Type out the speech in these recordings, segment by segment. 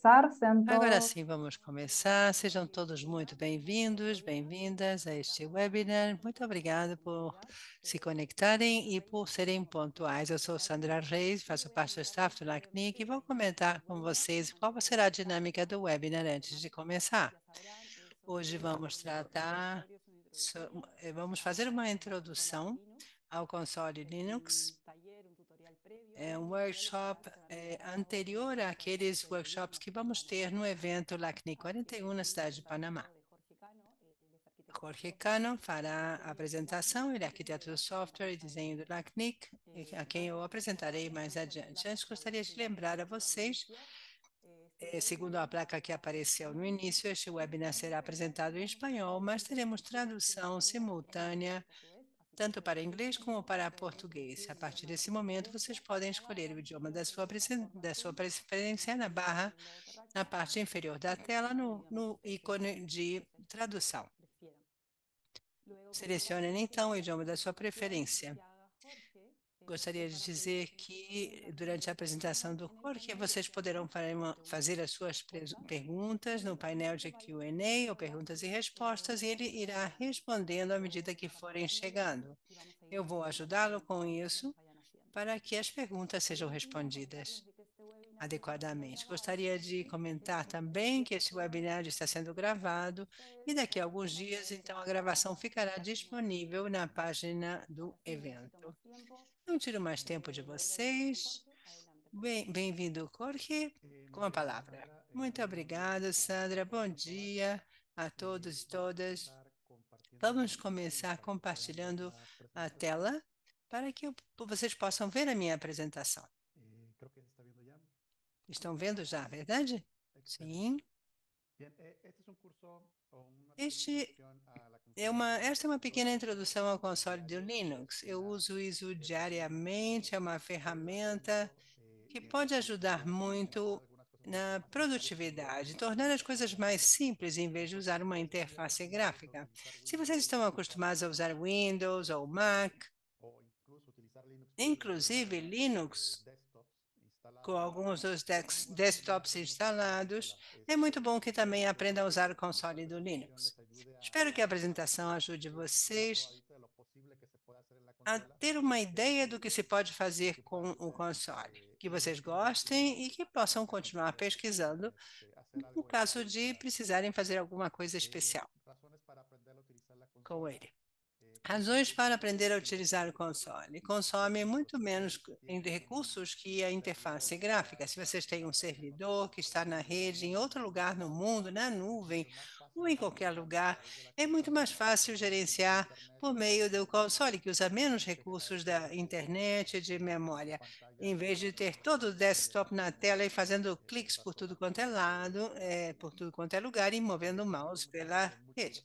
vamos Agora sim vamos começar. Sejam todos muito bem-vindos, bem-vindas a este webinar. Muito obrigada por se conectarem e por serem pontuais. Eu sou Sandra Reis, faço parte do staff do LACNIC e vou comentar com vocês qual será a dinâmica do webinar antes de começar. Hoje vamos tratar, eh, vamos fazer uma introdução ao console Linux é um workshop é, anterior àqueles workshops que vamos ter no evento LACNI 41 na cidade de Panamá. Jorge Cano fará a apresentação, ele é, é arquiteto do software e desenho do LACNIC, a eh, quem eu apresentarei mais adiante. Antes, gostaria de lembrar a vocês, eh, segundo a placa que apareceu no início, este webinar será apresentado em espanhol, mas teremos tradução simultânea tanto para inglês como para português. A partir desse momento, vocês podem escolher o idioma da sua, da sua preferência na barra, na parte inferior da tela, no, no ícone de tradução. Selecione então o idioma da sua preferência. Gostaria de dizer que, durante a apresentação do Cork, vocês poderão fazer as suas perguntas no painel de Q&A ou perguntas e respostas, e ele irá respondendo à medida que forem chegando. Eu vou ajudá-lo com isso para que as perguntas sejam respondidas adequadamente. Gostaria de comentar também que esse webinar está sendo gravado e daqui a alguns dias, então, a gravação ficará disponível na página do evento. Não tiro mais tempo de vocês. Bem-vindo, bem Jorge, com a palavra. Muito obrigada, Sandra. Bom dia a todos e todas. Vamos começar compartilhando a tela para que eu, vocês possam ver a minha apresentação. Eh, Estão vendo já, verdade? Sim. Este é uma, esta é uma pequena introdução ao console de Linux. Eu uso isso diariamente, é uma ferramenta que pode ajudar muito na produtividade, tornando as coisas mais simples em vez de usar uma interface gráfica. Se vocês estão acostumados a usar Windows ou Mac, inclusive Linux, com alguns dos desktops instalados, é muito bom que também aprenda a usar o console do Linux. Espero que a apresentação ajude vocês a ter uma ideia do que se pode fazer com o console. Que vocês gostem e que possam continuar pesquisando no caso de precisarem fazer alguma coisa especial com ele. Razões para aprender a utilizar o console. Consome muito menos recursos que a interface gráfica. Se vocês têm um servidor que está na rede, em outro lugar no mundo, na nuvem ou em qualquer lugar, é muito mais fácil gerenciar por meio do console, que usa menos recursos da internet e de memória. Em vez de ter todo o desktop na tela e fazendo cliques por tudo quanto é lado, é, por tudo quanto é lugar e movendo o mouse pela rede.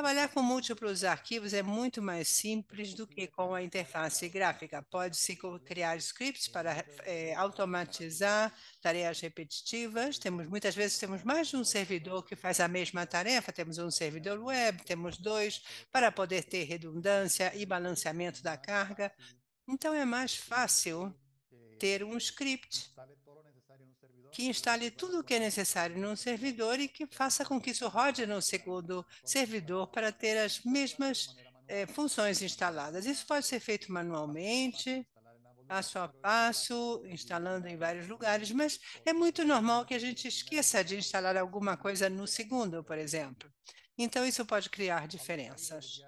Trabalhar com múltiplos arquivos é muito mais simples do que com a interface gráfica. Pode-se criar scripts para é, automatizar tarefas repetitivas. Temos muitas vezes temos mais de um servidor que faz a mesma tarefa. Temos um servidor web, temos dois para poder ter redundância e balanceamento da carga. Então é mais fácil ter um script que instale tudo o que é necessário num servidor e que faça com que isso rode no segundo servidor para ter as mesmas é, funções instaladas. Isso pode ser feito manualmente, passo a passo, instalando em vários lugares, mas é muito normal que a gente esqueça de instalar alguma coisa no segundo, por exemplo. Então, isso pode criar diferenças.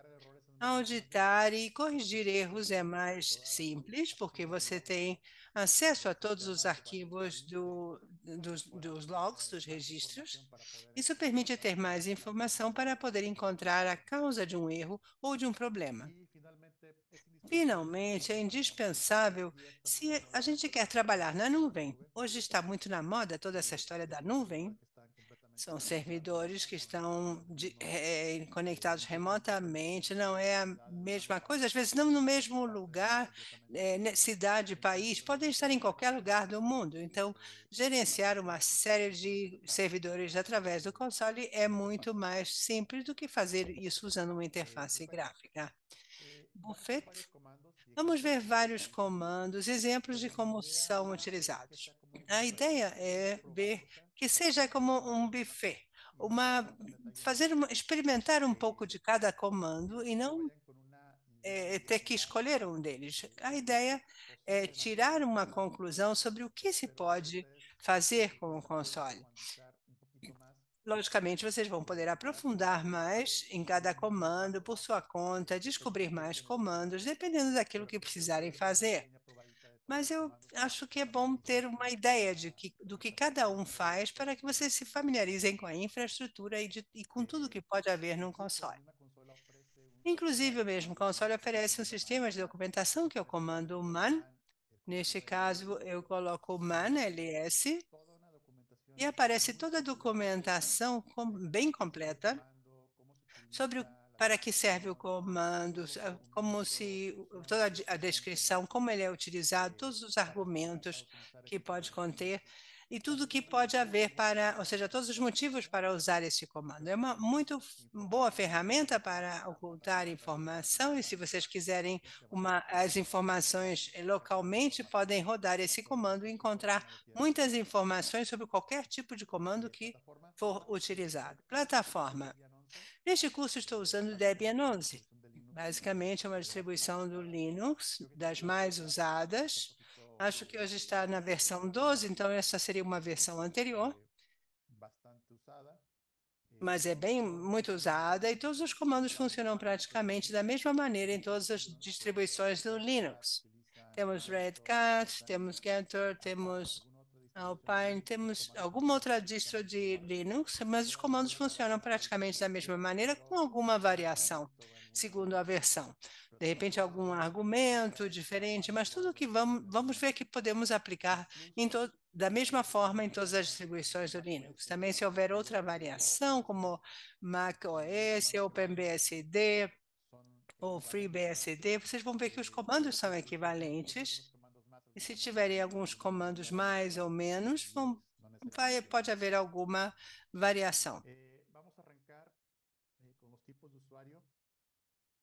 Auditar e corrigir erros é mais simples, porque você tem acesso a todos os arquivos do, dos, dos logs, dos registros. Isso permite ter mais informação para poder encontrar a causa de um erro ou de um problema. Finalmente, é indispensável se a gente quer trabalhar na nuvem. Hoje está muito na moda toda essa história da nuvem. São servidores que estão de, é, conectados remotamente, não é a mesma coisa, às vezes não no mesmo lugar, é, cidade, país, podem estar em qualquer lugar do mundo. Então, gerenciar uma série de servidores através do console é muito mais simples do que fazer isso usando uma interface gráfica. Buffet, vamos ver vários comandos, exemplos de como são utilizados. A ideia é ver que seja como um buffet, uma uhum. fazer uma, experimentar um pouco de cada comando e não é, ter que escolher um deles. A ideia é tirar uma conclusão sobre o que se pode fazer com o console. Logicamente, vocês vão poder aprofundar mais em cada comando por sua conta, descobrir mais comandos, dependendo daquilo que precisarem fazer mas eu acho que é bom ter uma ideia de que, do que cada um faz para que vocês se familiarizem com a infraestrutura e, de, e com tudo que pode haver num console. Inclusive, o mesmo console oferece um sistema de documentação que eu comando MAN. Neste caso, eu coloco MAN LS e aparece toda a documentação bem completa sobre o para que serve o comando, eh, como se toda a descrição, como ele é utilizado, todos os argumentos que pode conter e tudo que pode haver para, ou seja, todos os motivos para usar esse comando. É uma muito boa ferramenta para ocultar informação e se vocês quiserem uma, as informações localmente, podem rodar esse comando e encontrar muitas informações sobre qualquer tipo de comando que for utilizado. Plataforma Neste curso estou usando Debian 11. Basicamente é uma distribuição do Linux, das mais usadas. Acho que hoje está na versão 12, então essa seria uma versão anterior. Mas é bem muito usada e todos os comandos funcionam praticamente da mesma maneira em todas as distribuições do Linux. Temos Red Cat, temos Getter, temos Alpine, ah, temos alguma outra distro de Linux, mas os comandos funcionam praticamente da mesma maneira, com alguma variação, segundo a versão. De repente, algum argumento diferente, mas tudo que vamos, vamos ver que podemos aplicar da mesma forma em todas as distribuições do Linux. Também, se houver outra variação, como macOS, OpenBSD ou FreeBSD, vocês vão ver que os comandos são equivalentes se tiverem alguns comandos mais ou menos, vão, vai, pode haver alguma variação. Eh, eh,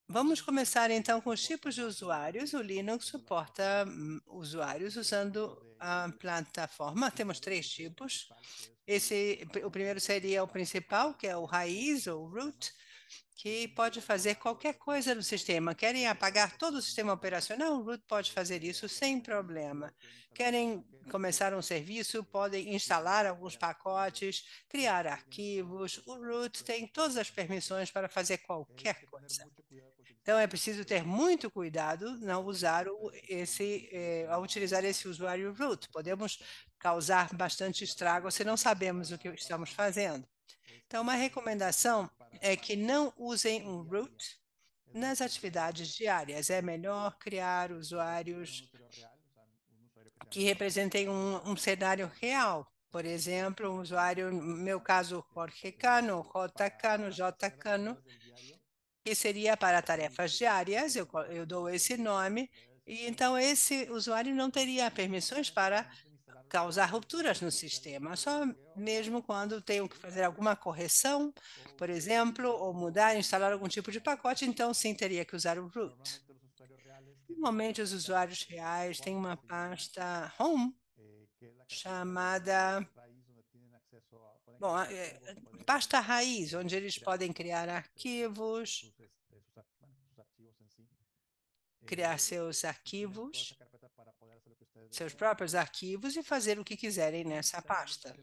vamos começar então com os tipos de usuários. O Linux suporta hum, usuários usando a plataforma. Temos três tipos. Esse, o primeiro seria o principal, que é o raiz ou root que pode fazer qualquer coisa no sistema. Querem apagar todo o sistema operacional? O root pode fazer isso sem problema. Querem começar um serviço? Podem instalar alguns pacotes, criar arquivos. O root tem todas as permissões para fazer qualquer coisa. Então, é preciso ter muito cuidado não usar esse, eh, ao utilizar esse usuário root. Podemos causar bastante estrago se não sabemos o que estamos fazendo. Então, uma recomendação é que não usem um root nas atividades diárias. É melhor criar usuários que representem um, um cenário real. Por exemplo, um usuário, no meu caso, Jorge Cano, J Cano, J Cano, que seria para tarefas diárias, eu, eu dou esse nome, e então esse usuário não teria permissões para causar rupturas no sistema, só mesmo quando tenho que fazer alguma correção, por exemplo, ou mudar, instalar algum tipo de pacote, então sim teria que usar o root. Normalmente os usuários reais têm uma pasta home chamada Bom, é, pasta raiz, onde eles podem criar arquivos, criar seus arquivos seus próprios arquivos e fazer o que quiserem nessa pasta.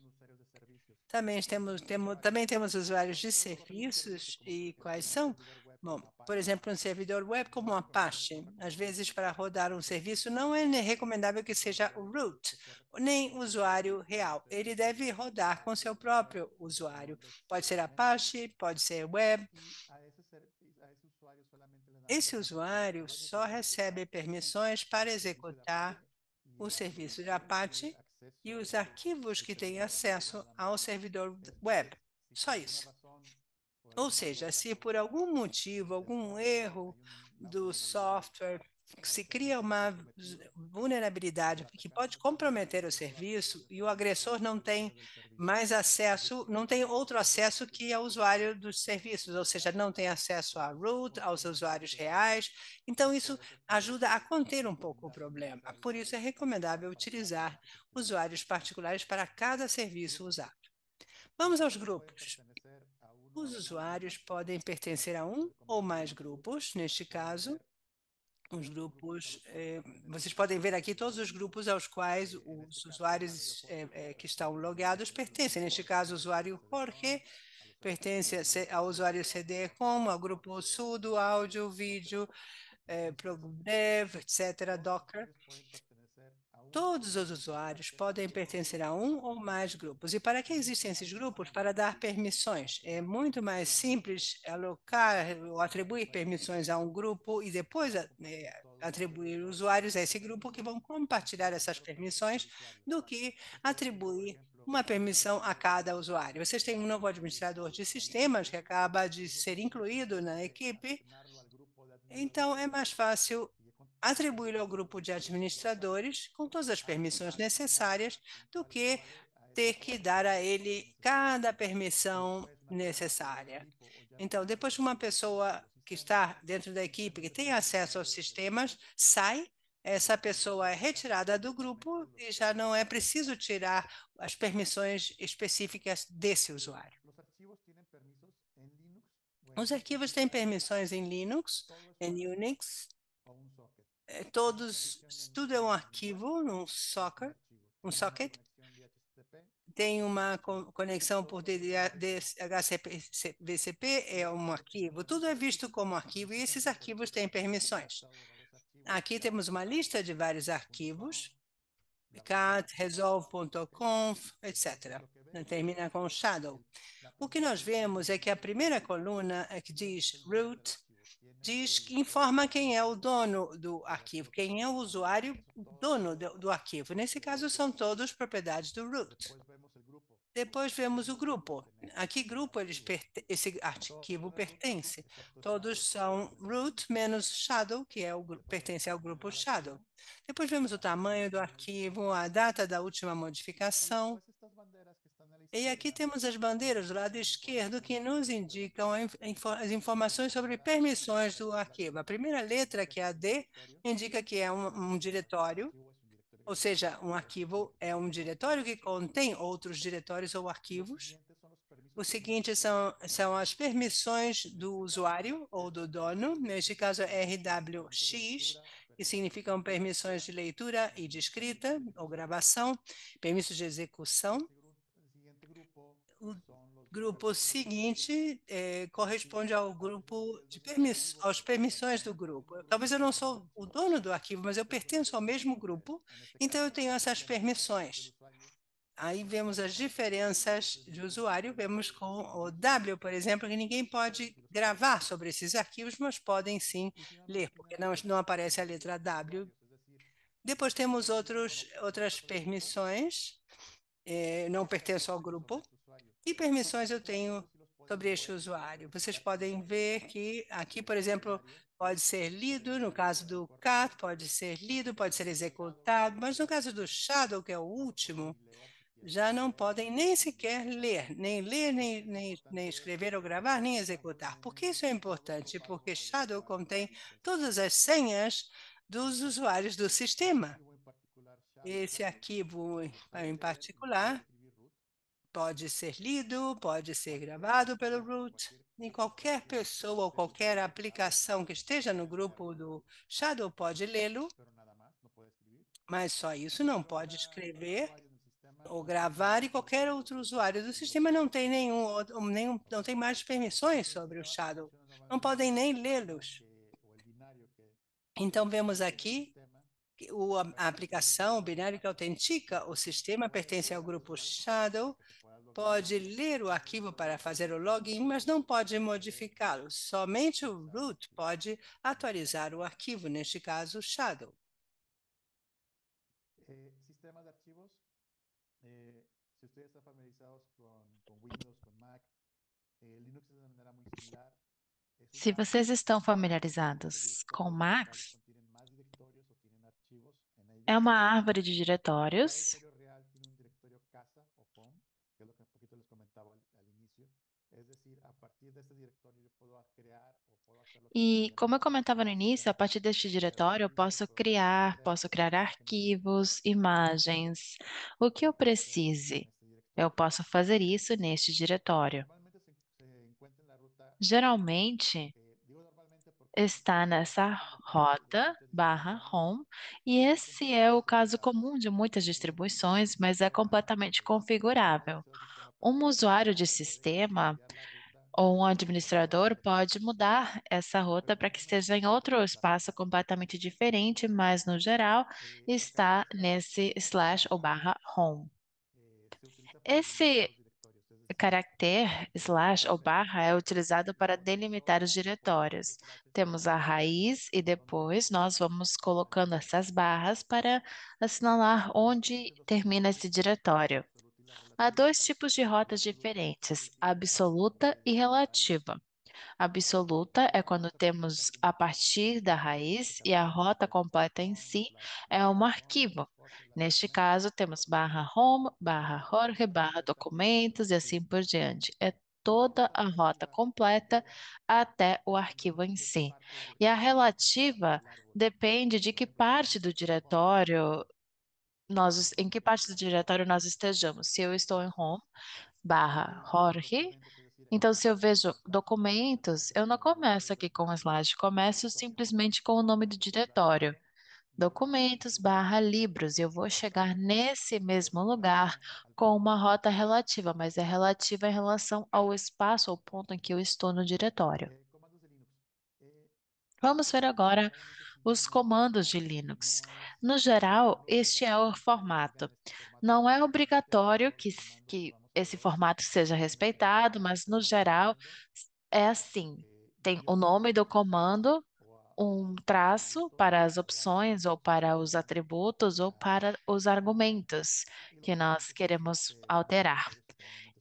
Também temos, temos, também temos usuários de serviços e quais são? Bom, por exemplo, um servidor web como o Apache. Às vezes, para rodar um serviço, não é recomendável que seja o root, nem usuário real. Ele deve rodar com seu próprio usuário. Pode ser Apache, pode ser web. Esse usuário só recebe permissões para executar o serviço de Apache e os arquivos que têm acesso ao servidor web. Só isso. Ou seja, se por algum motivo, algum erro do software se cria uma vulnerabilidade que pode comprometer o serviço e o agressor não tem mais acesso, não tem outro acesso que ao usuário dos serviços, ou seja, não tem acesso à root, aos usuários reais. Então, isso ajuda a conter um pouco o problema. Por isso, é recomendável utilizar usuários particulares para cada serviço usado. Vamos aos grupos. Os usuários podem pertencer a um ou mais grupos, neste caso, os grupos. Eh, vocês podem ver aqui todos os grupos aos quais os usuários eh, eh, que estão logados pertencem. Neste caso, o usuário Jorge pertence ao usuário cd como ao grupo Sudo, áudio, vídeo, eh, Progrev, etc., Docker. Todos os usuários podem pertencer a um ou mais grupos. E para que existem esses grupos? Para dar permissões. É muito mais simples alocar ou atribuir permissões a um grupo e depois eh, atribuir usuários a esse grupo que vão compartilhar essas permissões do que atribuir uma permissão a cada usuário. Vocês têm um novo administrador de sistemas que acaba de ser incluído na equipe, então é mais fácil atribuí-lo ao grupo de administradores com todas as permissões necessárias do que ter que dar a ele cada permissão necessária. Então, depois que uma pessoa que está dentro da equipe, que tem acesso aos sistemas, sai, essa pessoa é retirada do grupo e já não é preciso tirar as permissões específicas desse usuário. Os arquivos têm permissões em Linux, em Unix, é, todos, tudo é um arquivo, um socket, um socket. Tem uma conexão por DHCP, é um arquivo. Tudo é visto como arquivo e esses arquivos têm permissões. Aqui temos uma lista de vários arquivos, cat, resolve.conf, etc. Termina com shadow. O que nós vemos é que a primeira coluna é que diz root, diz que informa quem é o dono do arquivo, quem é o usuário dono do, do arquivo. Nesse caso, são todos propriedades do root. Depois vemos o grupo. A que grupo esse arquivo pertence? Todos são root menos shadow, que é o, pertence ao grupo shadow. Depois vemos o tamanho do arquivo, a data da última modificação e aqui temos as bandeiras do lado esquerdo que nos indicam as informações sobre permissões do arquivo. A primeira letra, que é a D, indica que é um, um diretório, ou seja, um arquivo é um diretório que contém outros diretórios ou arquivos. O seguinte são, são as permissões do usuário ou do dono, neste caso é RWX, que significam permissões de leitura e de escrita ou gravação, permissos de execução, o grupo seguinte é, corresponde ao grupo de permiss aos permissões do grupo. Talvez eu não sou o dono do arquivo, mas eu pertenço ao mesmo grupo, então eu tenho essas permissões. Aí vemos as diferenças de usuário, vemos com o W, por exemplo, que ninguém pode gravar sobre esses arquivos, mas podem sim ler, porque não, não aparece a letra W. Depois temos outros, outras permissões, é, não pertenço ao grupo, que permissões eu tenho sobre este usuário? Vocês podem ver que aqui, por exemplo, pode ser lido, no caso do cat, pode ser lido, pode ser executado, mas no caso do shadow, que é o último, já não podem nem sequer ler, nem ler, nem, nem, nem, escrever ou gravar, nem executar. Por que isso é importante? Porque Shadow contém todas as senhas dos usuários do sistema. Esse arquivo, em particular, pode ser lido, pode ser gravado pelo Root, e qualquer pessoa ou qualquer aplicação que esteja no grupo do Shadow pode lê-lo, mas só isso não pode escrever ou gravar e qualquer outro usuário do sistema não tem nenhum, nenhum não tem mais permissões sobre o Shadow, não podem nem lê-los. Então vemos aqui o, a aplicação, o binário que autentica o sistema pertence ao grupo Shadow, pode ler o arquivo para fazer o login, mas não pode modificá-lo. Somente o root pode atualizar o arquivo, neste caso, Shadow. Eh, sistemas de arquivos, eh, se vocês estão familiarizados com, Windows, com Mac, eh, Linux é de maneira muito similar. Se vocês estão familiarizados com Max, é uma árvore de diretórios E como eu comentava no início, a partir deste diretório eu posso criar, posso criar arquivos, imagens, o que eu precise. Eu posso fazer isso neste diretório. Geralmente está nessa rota barra home e esse é o caso comum de muitas distribuições, mas é completamente configurável. Um usuário de sistema ou um administrador pode mudar essa rota para que esteja em outro espaço completamente diferente, mas no geral está nesse slash ou barra home. Esse caractere slash ou barra é utilizado para delimitar os diretórios. Temos a raiz e depois nós vamos colocando essas barras para assinalar onde termina esse diretório. Há dois tipos de rotas diferentes, absoluta e relativa. Absoluta é quando temos a partir da raiz e a rota completa em si é um arquivo. Neste caso, temos barra home, barra Jorge, barra documentos e assim por diante. É toda a rota completa até o arquivo em si. E a relativa depende de que parte do diretório nós, em que parte do diretório nós estejamos. Se eu estou em Home, barra Jorge, então se eu vejo documentos, eu não começo aqui com o slide, começo simplesmente com o nome do diretório. Documentos barra livros, eu vou chegar nesse mesmo lugar com uma rota relativa, mas é relativa em relação ao espaço ou ponto em que eu estou no diretório. Vamos ver agora os comandos de Linux. No geral, este é o formato. Não é obrigatório que, que esse formato seja respeitado, mas no geral é assim. Tem o nome do comando, um traço para as opções ou para os atributos ou para os argumentos que nós queremos alterar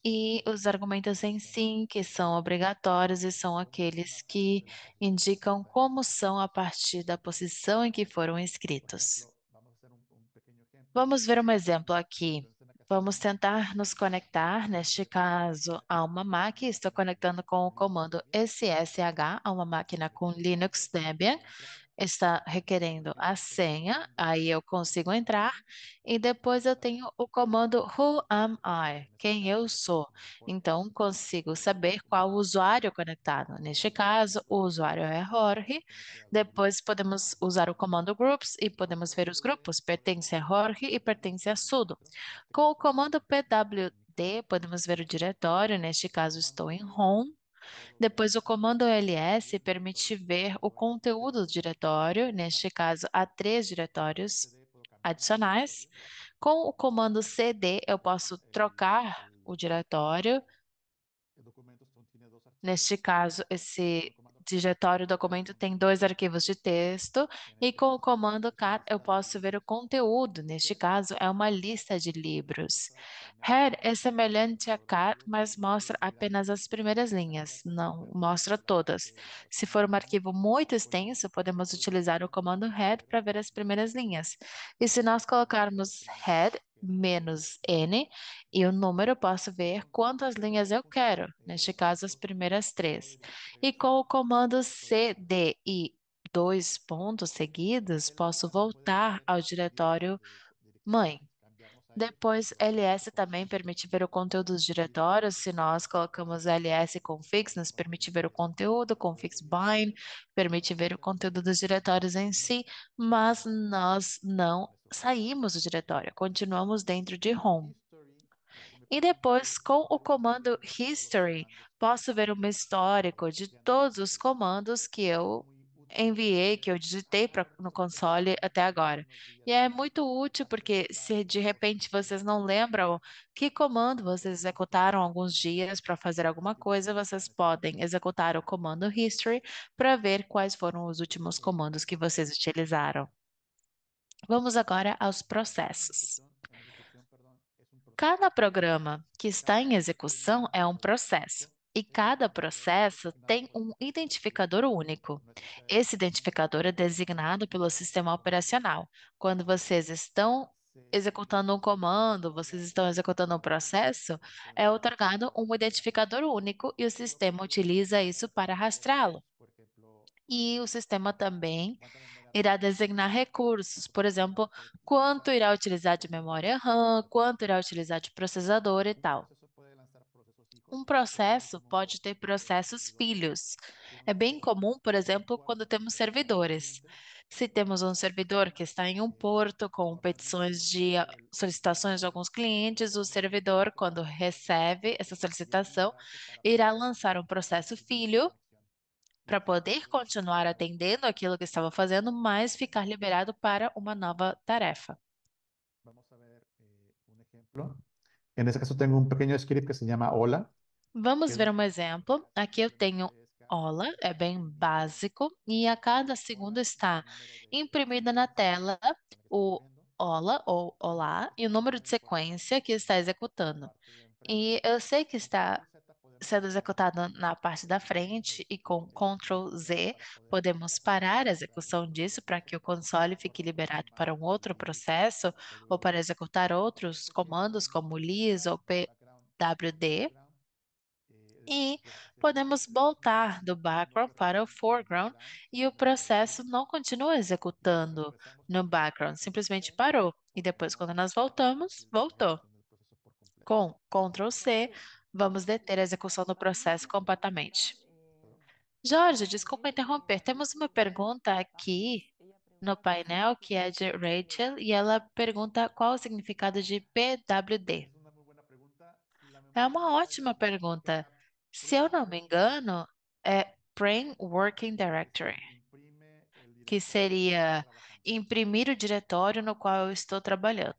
e os argumentos em sim, que são obrigatórios e são aqueles que indicam como são a partir da posição em que foram escritos. Vamos ver um exemplo aqui. Vamos tentar nos conectar, neste caso, a uma máquina Estou conectando com o comando ssh a uma máquina com Linux Debian está requerendo a senha, aí eu consigo entrar, e depois eu tenho o comando Who am I? Quem eu sou? Então, consigo saber qual usuário conectado. Neste caso, o usuário é Jorge. Depois, podemos usar o comando Groups e podemos ver os grupos. Pertence a Jorge e pertence a Sudo. Com o comando PWD, podemos ver o diretório. Neste caso, estou em Home. Depois, o comando ls permite ver o conteúdo do diretório, neste caso, há três diretórios adicionais. Com o comando cd, eu posso trocar o diretório. Neste caso, esse diretório documento tem dois arquivos de texto e com o comando cat eu posso ver o conteúdo. Neste caso, é uma lista de livros. Head é semelhante a cat, mas mostra apenas as primeiras linhas, não mostra todas. Se for um arquivo muito extenso, podemos utilizar o comando head para ver as primeiras linhas. E se nós colocarmos head menos N, e o número posso ver quantas linhas eu quero, neste caso as primeiras três. E com o comando CD e dois pontos seguidos, posso voltar ao diretório mãe. Depois, ls também permite ver o conteúdo dos diretórios. Se nós colocamos ls configs, nos permite ver o conteúdo, config bind, permite ver o conteúdo dos diretórios em si, mas nós não saímos do diretório, continuamos dentro de Home. E depois, com o comando History, posso ver um histórico de todos os comandos que eu enviei, que eu digitei pra, no console até agora. E é muito útil, porque se de repente vocês não lembram que comando vocês executaram alguns dias para fazer alguma coisa, vocês podem executar o comando history para ver quais foram os últimos comandos que vocês utilizaram. Vamos agora aos processos. Cada programa que está em execução é um processo. E cada processo tem um identificador único. Esse identificador é designado pelo sistema operacional. Quando vocês estão executando um comando, vocês estão executando um processo, é otorgado um identificador único e o sistema utiliza isso para rastreá-lo. E o sistema também irá designar recursos, por exemplo, quanto irá utilizar de memória RAM, quanto irá utilizar de processador e tal. Um processo pode ter processos filhos. É bem comum, por exemplo, quando temos servidores. Se temos um servidor que está em um porto com petições de solicitações de alguns clientes, o servidor, quando recebe essa solicitação, irá lançar um processo filho para poder continuar atendendo aquilo que estava fazendo, mas ficar liberado para uma nova tarefa. Vamos ver eh, um exemplo. Nesse caso, tenho um pequeno script que se chama Hola. Vamos ver um exemplo. Aqui eu tenho Hola, é bem básico, e a cada segundo está imprimida na tela o Hola ou Olá e o número de sequência que está executando. E eu sei que está sendo executado na parte da frente e com Ctrl Z podemos parar a execução disso para que o console fique liberado para um outro processo ou para executar outros comandos como lis ou pwd. E podemos voltar do background para o foreground e o processo não continua executando no background, simplesmente parou. E depois, quando nós voltamos, voltou. Com Ctrl C, Vamos deter a execução do processo completamente. Jorge, desculpa interromper. Temos uma pergunta aqui no painel que é de Rachel e ela pergunta qual o significado de PWD. É uma ótima pergunta. Se eu não me engano, é Print Working Directory, que seria imprimir o diretório no qual eu estou trabalhando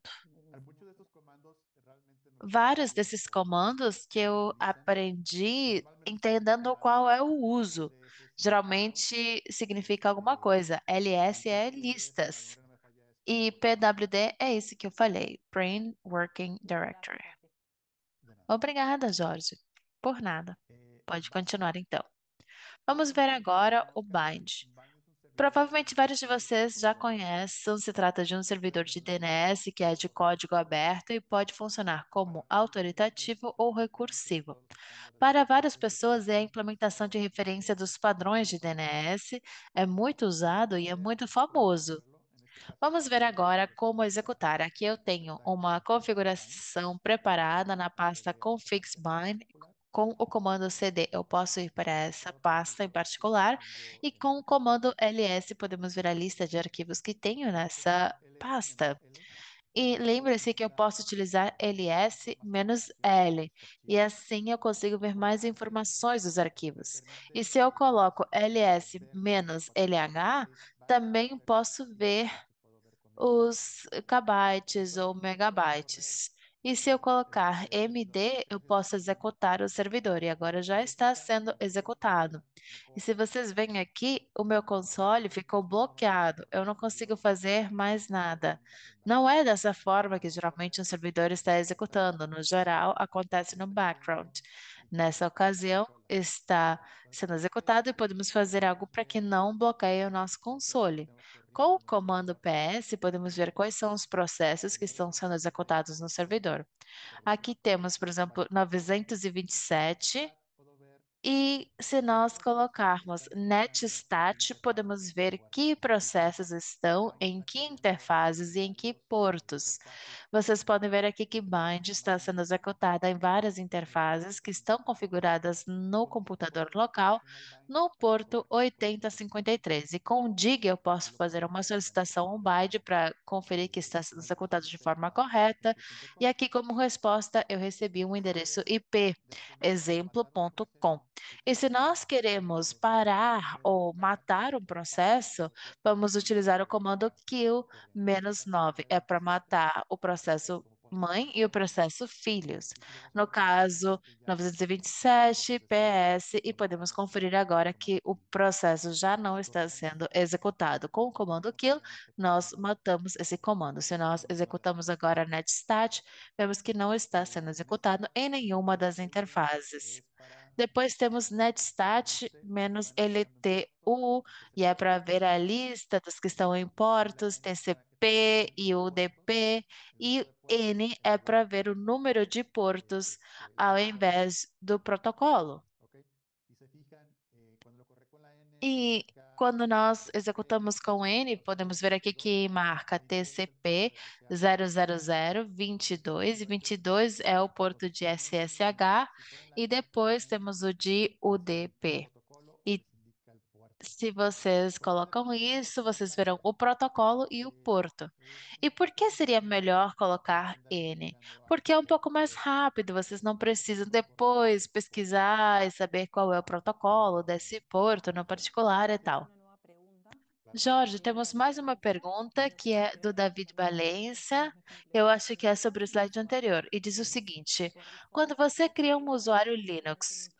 vários desses comandos que eu aprendi entendendo qual é o uso. Geralmente significa alguma coisa. LS é listas. E PWD é isso que eu falei, Print Working Directory. Obrigada, Jorge. Por nada. É, Pode continuar então. Vamos ver agora o bind. Provavelmente vários de vocês já conhecem, se trata de um servidor de DNS que é de código aberto e pode funcionar como autoritativo ou recursivo. Para várias pessoas, é a implementação de referência dos padrões de DNS é muito usado e é muito famoso. Vamos ver agora como executar. Aqui eu tenho uma configuração preparada na pasta config.bind com o comando cd eu posso ir para essa pasta em particular e com o comando ls podemos ver a lista de arquivos que tenho nessa é pasta. É e lembre-se que eu tá. posso utilizar ls-l, é e assim eu consigo ver mais informações dos arquivos. E se eu coloco ls-lh, também posso ver os kbytes ou megabytes. E se eu colocar MD, eu posso executar o servidor, e agora já está sendo executado. E se vocês veem aqui, o meu console ficou bloqueado, eu não consigo fazer mais nada. Não é dessa forma que geralmente um servidor está executando, no geral, acontece no background. Nessa ocasião, está sendo executado e podemos fazer algo para que não bloqueie o nosso console. Com o comando ps, podemos ver quais são os processos que estão sendo executados no servidor. Aqui temos, por exemplo, 927 e se nós colocarmos netstat, podemos ver que processos estão, em que interfaces e em que portos. Vocês podem ver aqui que bind está sendo executada em várias interfaces que estão configuradas no computador local, no porto 8053. E com o DIG eu posso fazer uma solicitação ao bind para conferir que está sendo executado de forma correta. E aqui como resposta eu recebi um endereço IP, exemplo.com. E se nós queremos parar ou matar um processo, vamos utilizar o comando kill menos 9. É para matar o processo mãe e o processo filhos. No caso, 927 PS, e podemos conferir agora que o processo já não está sendo executado. Com o comando kill, nós matamos esse comando. Se nós executamos agora netstat, vemos que não está sendo executado em nenhuma das interfaces. Depois temos netstat menos LTU, e é para ver a lista dos que estão em portos, TCP e UDP, e N é para ver o número de portos ao invés do protocolo. E quando nós executamos com N, podemos ver aqui que marca TCP 00022, e 22 é o porto de SSH, e depois temos o de UDP. Se vocês colocam isso, vocês verão o protocolo e o porto. E por que seria melhor colocar N? Porque é um pouco mais rápido, vocês não precisam depois pesquisar e saber qual é o protocolo desse porto no particular e tal. Jorge, temos mais uma pergunta que é do David Valência. Eu acho que é sobre o slide anterior. E diz o seguinte: quando você cria um usuário Linux,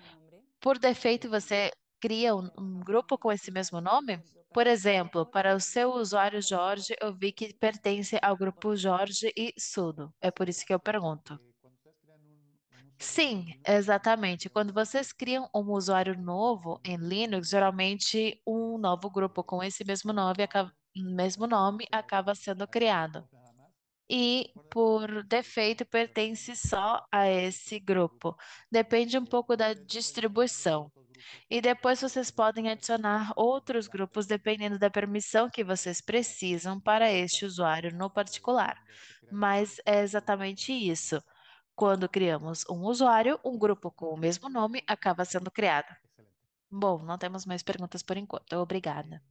por defeito você cria um, um grupo com esse mesmo nome? Por exemplo, para o seu usuário Jorge, eu vi que pertence ao grupo Jorge e Sudo. É por isso que eu pergunto. Sim, exatamente. Quando vocês criam um usuário novo em Linux, geralmente um novo grupo com esse mesmo nome acaba, mesmo nome acaba sendo criado. E, por defeito, pertence só a esse grupo. Depende um pouco da distribuição. E depois vocês podem adicionar outros grupos dependendo da permissão que vocês precisam para este usuário no particular. Mas é exatamente isso. Quando criamos um usuário, um grupo com o mesmo nome acaba sendo criado. Bom, não temos mais perguntas por enquanto. Obrigada.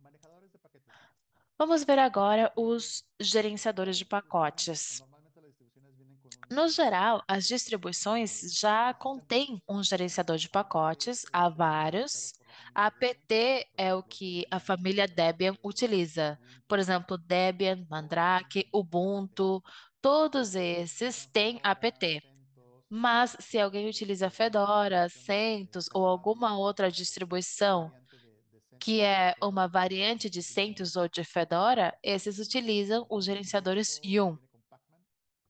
Vamos ver agora os gerenciadores de pacotes. No geral, as distribuições já contêm um gerenciador de pacotes, há vários. A APT é o que a família Debian utiliza. Por exemplo, Debian, Mandrake, Ubuntu, todos esses têm APT. Mas se alguém utiliza Fedora, CentOS ou alguma outra distribuição que é uma variante de CentOS ou de Fedora, esses utilizam os gerenciadores Yum.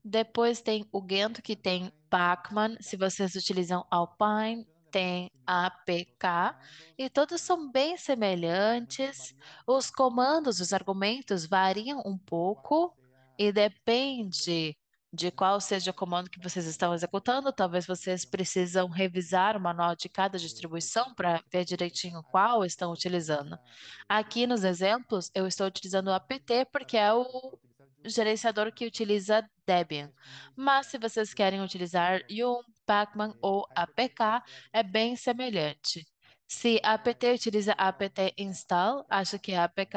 Depois tem o Gento, que tem Pacman, se vocês utilizam Alpine, tem APK, e todos são bem semelhantes. Os comandos, os argumentos variam um pouco e depende de qual seja o comando que vocês estão executando. Talvez vocês precisam revisar o manual de cada distribuição para ver direitinho qual estão utilizando. Aqui nos exemplos, eu estou utilizando o apt porque é o gerenciador que utiliza Debian. Mas se vocês querem utilizar Yum, Pacman ou APK, é bem semelhante. Se apt utiliza apt install, acho que apk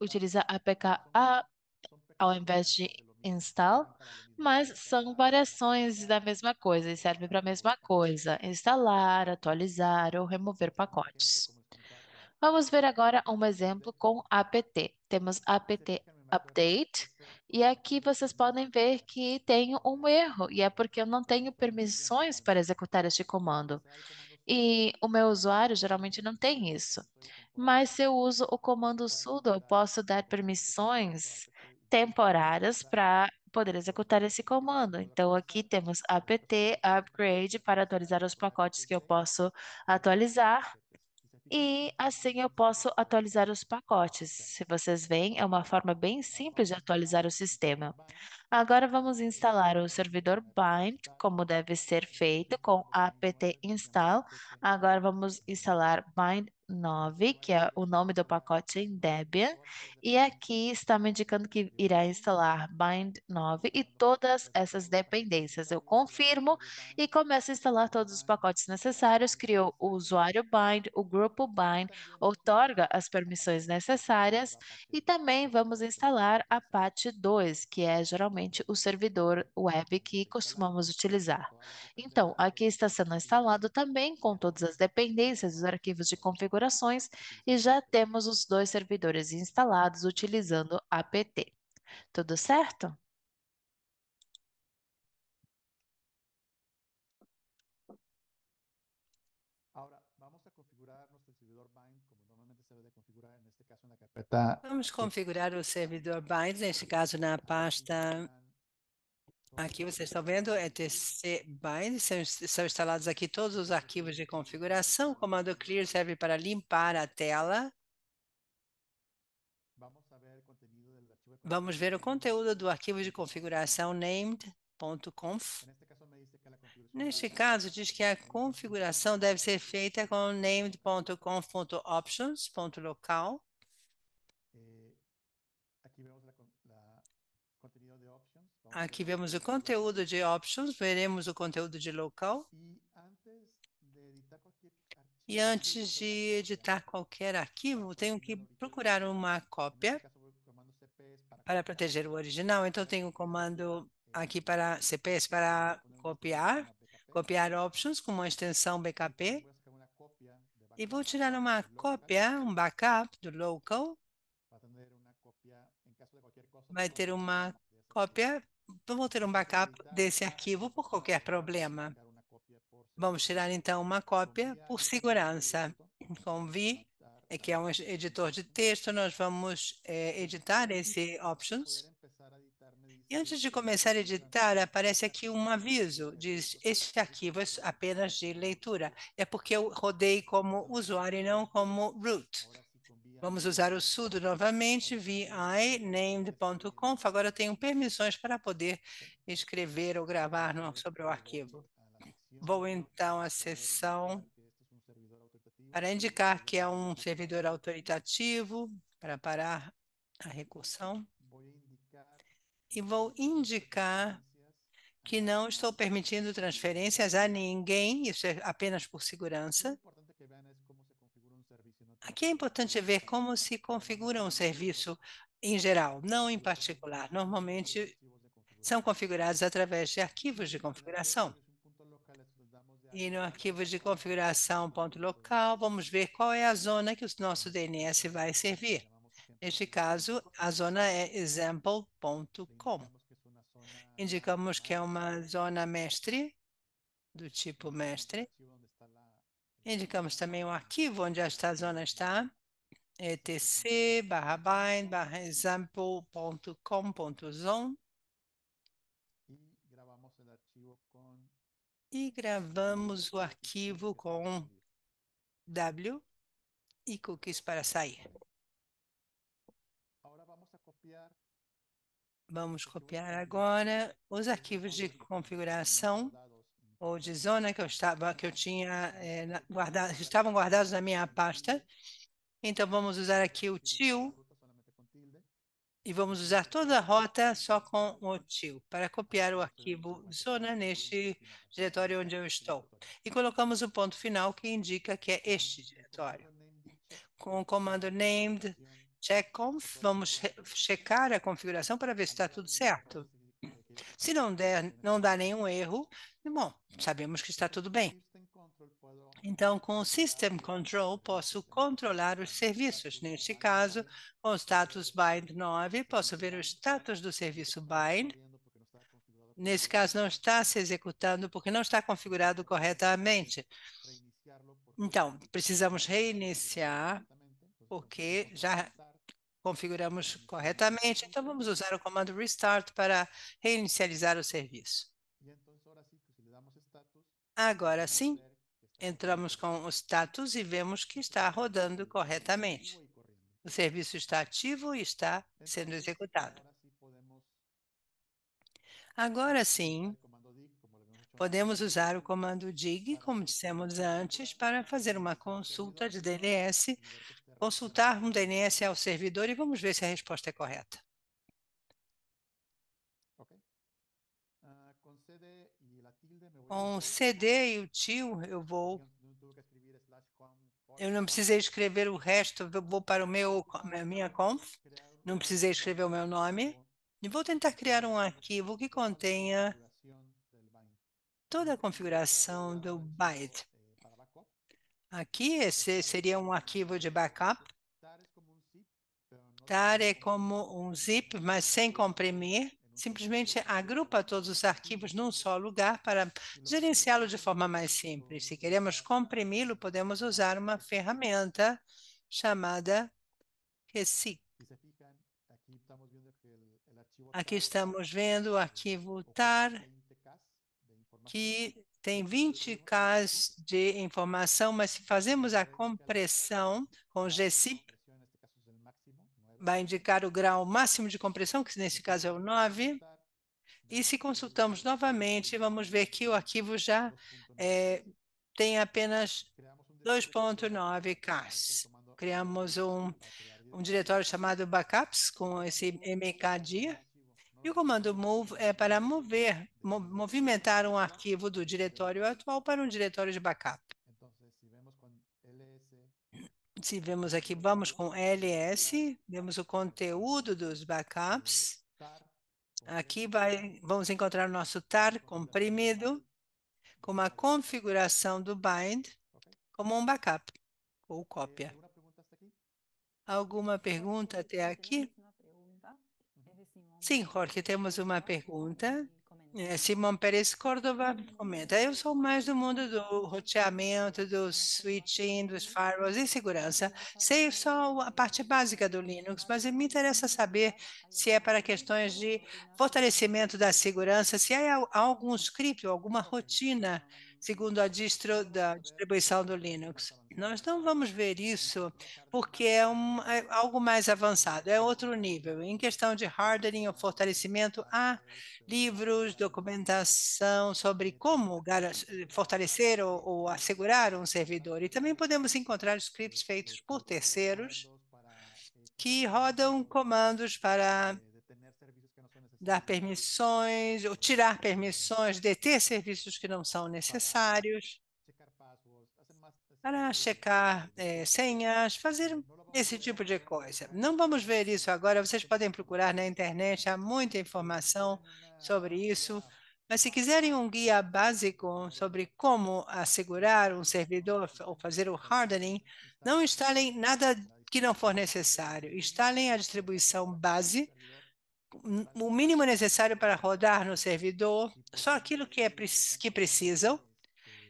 utiliza apk a, ao invés de install, mas são variações da mesma coisa e serve para a mesma coisa, instalar, atualizar ou remover pacotes. Vamos ver agora um exemplo com apt. Temos apt update. E aqui é vocês podem ver que tenho um erro, e é porque eu não tenho permissões para executar este comando. E o meu usuário geralmente não tem isso. Mas se eu uso o comando sudo, eu posso dar permissões temporárias para poder executar esse então, comando. Então, aqui temos apt upgrade para atualizar os pacotes que eu posso atualizar e assim eu posso atualizar os pacotes. Se vocês veem, é uma forma bem simples de atualizar o sistema. Agora vamos instalar o servidor bind, como deve ser feito com apt install. Agora vamos instalar bind 9, que é o nome do pacote em Debian, e aqui está me indicando que irá instalar bind 9 e todas essas dependências. Eu confirmo e começo a instalar todos os pacotes necessários, criou o usuário bind, o grupo bind, otorga as permissões necessárias e também vamos instalar a parte 2, que é geralmente geralmente o servidor web que costumamos utilizar. Então, aqui está sendo instalado também com todas as dependências, os arquivos de configurações e já temos os dois servidores instalados utilizando apt. Tudo certo? Tá. Vamos configurar o servidor BIND, neste caso na pasta. Aqui vocês estão vendo, etc. É BIND. são, são instalados aqui todos os arquivos de configuração. O comando clear serve para limpar a tela. Vamos ver o conteúdo do arquivo de configuração named.conf. Neste caso, diz que a configuração deve ser feita com named.conf.options.local. Aqui vemos o conteúdo de options, veremos o conteúdo de local. E antes de editar qualquer arquivo, tenho que procurar uma cópia para proteger o original. Então, tenho o então, um comando aqui para CPS para copiar, copiar options com uma extensão BKP. E vou tirar uma cópia, um backup do local. Vai ter uma cópia Vamos ter um backup desse arquivo por qualquer problema. Vamos tirar, então, uma cópia por segurança. Com então, Vi, é que é um editor de texto, nós vamos é, editar esse options. E antes de começar a editar, aparece aqui um aviso, diz, este arquivo é apenas de leitura. É porque eu rodei como usuário e não como root. Vamos usar o sudo novamente, vi-named.conf. Agora eu tenho permissões para poder escrever ou gravar no, sobre o arquivo. Vou então à sessão para indicar que é um servidor autoritativo, para parar a recursão. E vou indicar que não estou permitindo transferências a ninguém, isso é apenas por segurança. Aqui é importante ver como se configura um serviço em geral, não em particular. Normalmente são configurados através de arquivos de configuração. E no arquivo de configuração ponto local, vamos ver qual é a zona que o nosso DNS vai servir. Neste caso, a zona é example.com. Indicamos que é uma zona mestre, do tipo mestre, Indicamos também o arquivo onde esta zona está, etc barra bind barra example.com.zone e gravamos o arquivo com W e cookies para sair. Vamos copiar agora os arquivos de configuração ou de zona que eu estava, que eu tinha é, eh, guardado, estavam guardados na minha pasta. Então vamos usar aqui o til e vamos usar toda a rota só com o til para copiar o arquivo zona neste diretório onde eu estou. E colocamos o ponto final que indica que é este diretório. Com o comando named checkconf, vamos checar a configuração para ver se está tudo certo. Se não der, não dá nenhum erro, bom, sabemos que está tudo bem. Então, com o System Control, posso controlar os serviços. Neste caso, com o status bind 9, posso ver o status do serviço bind. Nesse caso, não está se executando porque não está configurado corretamente. Então, precisamos reiniciar porque já configuramos corretamente. Então, vamos usar o comando restart para reinicializar o serviço. Então, assim agora sim, entramos com o status e vemos que está rodando corretamente. O serviço está ativo e está então, sendo executado. Agora sim, podemos usar o comando dig, como dissemos antes, para fazer uma consulta de DNS Consultar um DNS ao servidor e vamos ver se a resposta é correta. Ah, com CD e o tio, eu vou. Eu não precisei escrever o resto, eu vou para o meu, minha conf, não precisei escrever o meu nome. E vou tentar criar um arquivo que contenha toda a configuração do byte. Aqui esse seria um arquivo de backup. Tar é como um zip, mas sem comprimir. Simplesmente agrupa todos os arquivos num só lugar para gerenciá-lo de forma mais simples. Se queremos comprimi-lo, podemos usar uma ferramenta chamada Recic. Aqui estamos vendo o arquivo TAR, que tem 20 casos de informação, mas se fazemos a compressão com GCIP, vai indicar o grau máximo de compressão, que nesse caso é o 9, e se consultamos novamente, vamos ver que o arquivo já é, tem apenas 2.9 cas. Criamos um, um diretório chamado Backups com esse mkdir e o comando move é para mover, movimentar um tá. arquivo do diretório atual para um diretório de backup. Se vemos aqui, vamos com ls, vemos o conteúdo dos backups. Aqui vai, vamos encontrar o nosso tar comprimido com uma configuração do bind como um backup ou eh, cópia. Alguma pergunta até aqui? Sim, Jorge, temos uma pergunta. Simão é, Pérez Cordova uhum. comenta, eu sou mais do mundo do roteamento, do uhum. switching, dos uhum. firewalls e segurança. Sei só a parte básica do Linux, mas me interessa saber se é para questões de fortalecimento da segurança, se há algum script, alguma rotina, segundo a distro da distribuição do Linux. Nós não vamos ver isso porque é, um, é, algo mais avançado, é outro nível. Em questão de hardening ou fortalecimento, há livros, documentação sobre como fortalecer ou, ou assegurar um servidor. E também podemos encontrar scripts feitos por terceiros que rodam comandos para dar permissões ou tirar permissões, deter serviços que não são necessários para checar é, senhas, fazer esse tipo de coisa. Não vamos ver isso agora, vocês podem procurar na internet, há muita informação sobre isso. Mas se quiserem um guia básico sobre como assegurar um servidor ou fazer o hardening, não instalem nada que não for necessário. Instalem a distribuição base, o mínimo necessário para rodar no servidor, só aquilo que, é, que precisam,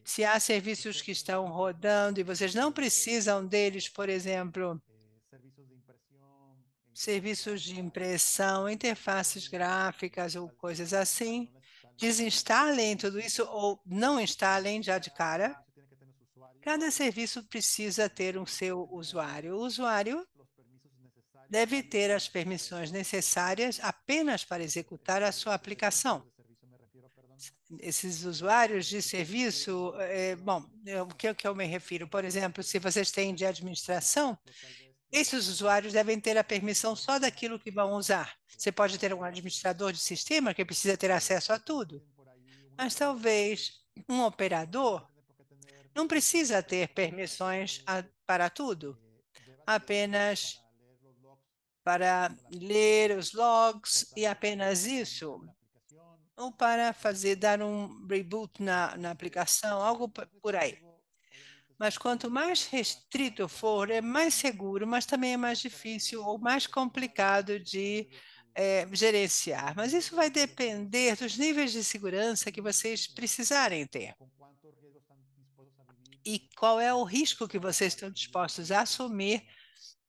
se há serviços que estão rodando e vocês não precisam deles, por exemplo, serviços de impressão, interfaces gráficas ou coisas assim, desinstalem tudo isso ou não instalem já de cara. Cada serviço precisa ter um seu usuário. O usuário deve ter as permissões necessárias apenas para executar a sua aplicação esses usuários de serviço, é, bom, eh, o que, é que eu me refiro? Por exemplo, se vocês têm de administração, esses usuários devem ter a permissão só daquilo que vão usar. Você pode ter um administrador de sistema que precisa ter acesso a tudo, mas talvez um operador não precisa ter permissões a, para tudo, apenas para ler os logs e apenas isso ou para fazer dar um reboot na, na aplicação, algo por aí. Mas quanto mais restrito for, é mais seguro, mas também é mais difícil ou mais complicado de é, gerenciar. Mas isso vai depender dos níveis de segurança que vocês precisarem ter. E qual é o risco que vocês estão dispostos a assumir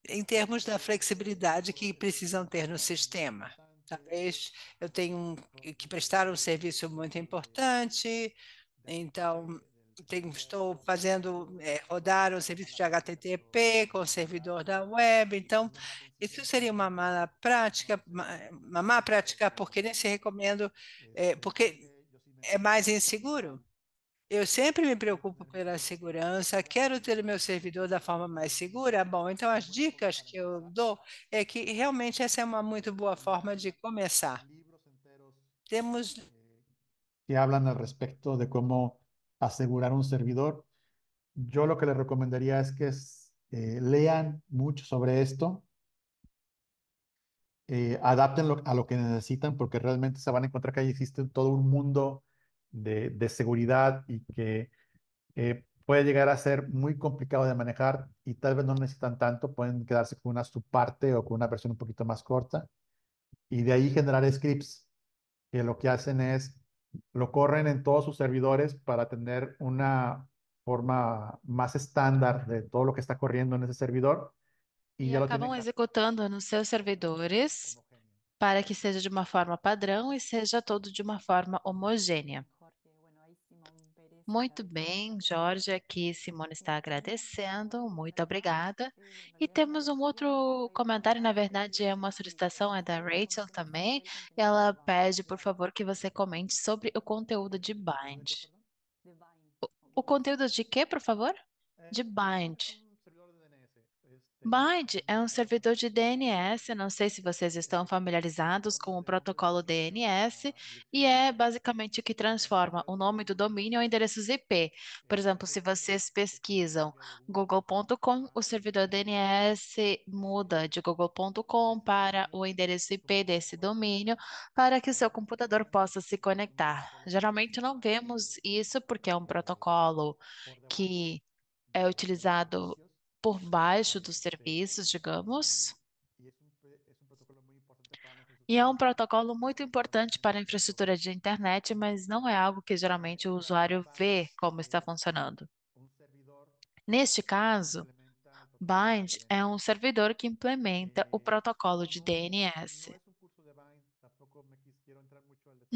em termos da flexibilidade que precisam ter no sistema talvez eu tenho que prestar um serviço muito importante, então tenho, estou fazendo é, rodar um serviço de HTTP com o servidor da web, então isso seria uma má prática, uma má prática porque nem se recomendo, é, porque é mais inseguro. Eu sempre me preocupo pela segurança, quero ter meu servidor da forma mais segura. Bom, então as dicas que eu dou é que realmente essa é uma muito boa forma de começar. Temos que hablan al respecto de como assegurar um servidor. Eu lo que les recomendaria es que eh, lean muito sobre isto. eh, adapten a lo que necesitan, porque realmente se van a encontrar que ahí existe todo un mundo de, seguridad y que eh, puede llegar a ser muy complicado de manejar y tal vez no necesitan tanto, pueden quedarse con una subparte o con una versión un poquito más corta y de ahí generar scripts que lo que hacen es lo corren en todos sus servidores para tener una forma más estándar de todo lo que está corriendo en ese servidor y, y ya lo lo ejecutando en sus servidores para que sea de una forma padrón y e sea todo de una forma homogénea. Muito né? bem, Jorge, aqui Simone está agradecendo, muito obrigada. Hum, e temos um outro comentário, na verdade é uma solicitação, é da Rachel também. Ela pede, por favor, que você comente sobre o conteúdo de Bind. O, o conteúdo de quê, por favor? É, de Bind. Bind é um servidor de DNS, não sei se vocês estão familiarizados com o protocolo DNS, e é basicamente o que transforma o nome do domínio em endereços IP. Por exemplo, se vocês pesquisam google.com, o servidor DNS muda de google.com para o endereço IP desse domínio, para que o seu computador possa se conectar. Geralmente não vemos isso porque é um protocolo que é utilizado por baixo dos serviços, digamos. É é e é um protocolo muito importante para a infraestrutura de internet, mas não é algo que geralmente o usuário vê como está funcionando. Neste caso, Bind é um servidor que implementa o protocolo de DNS.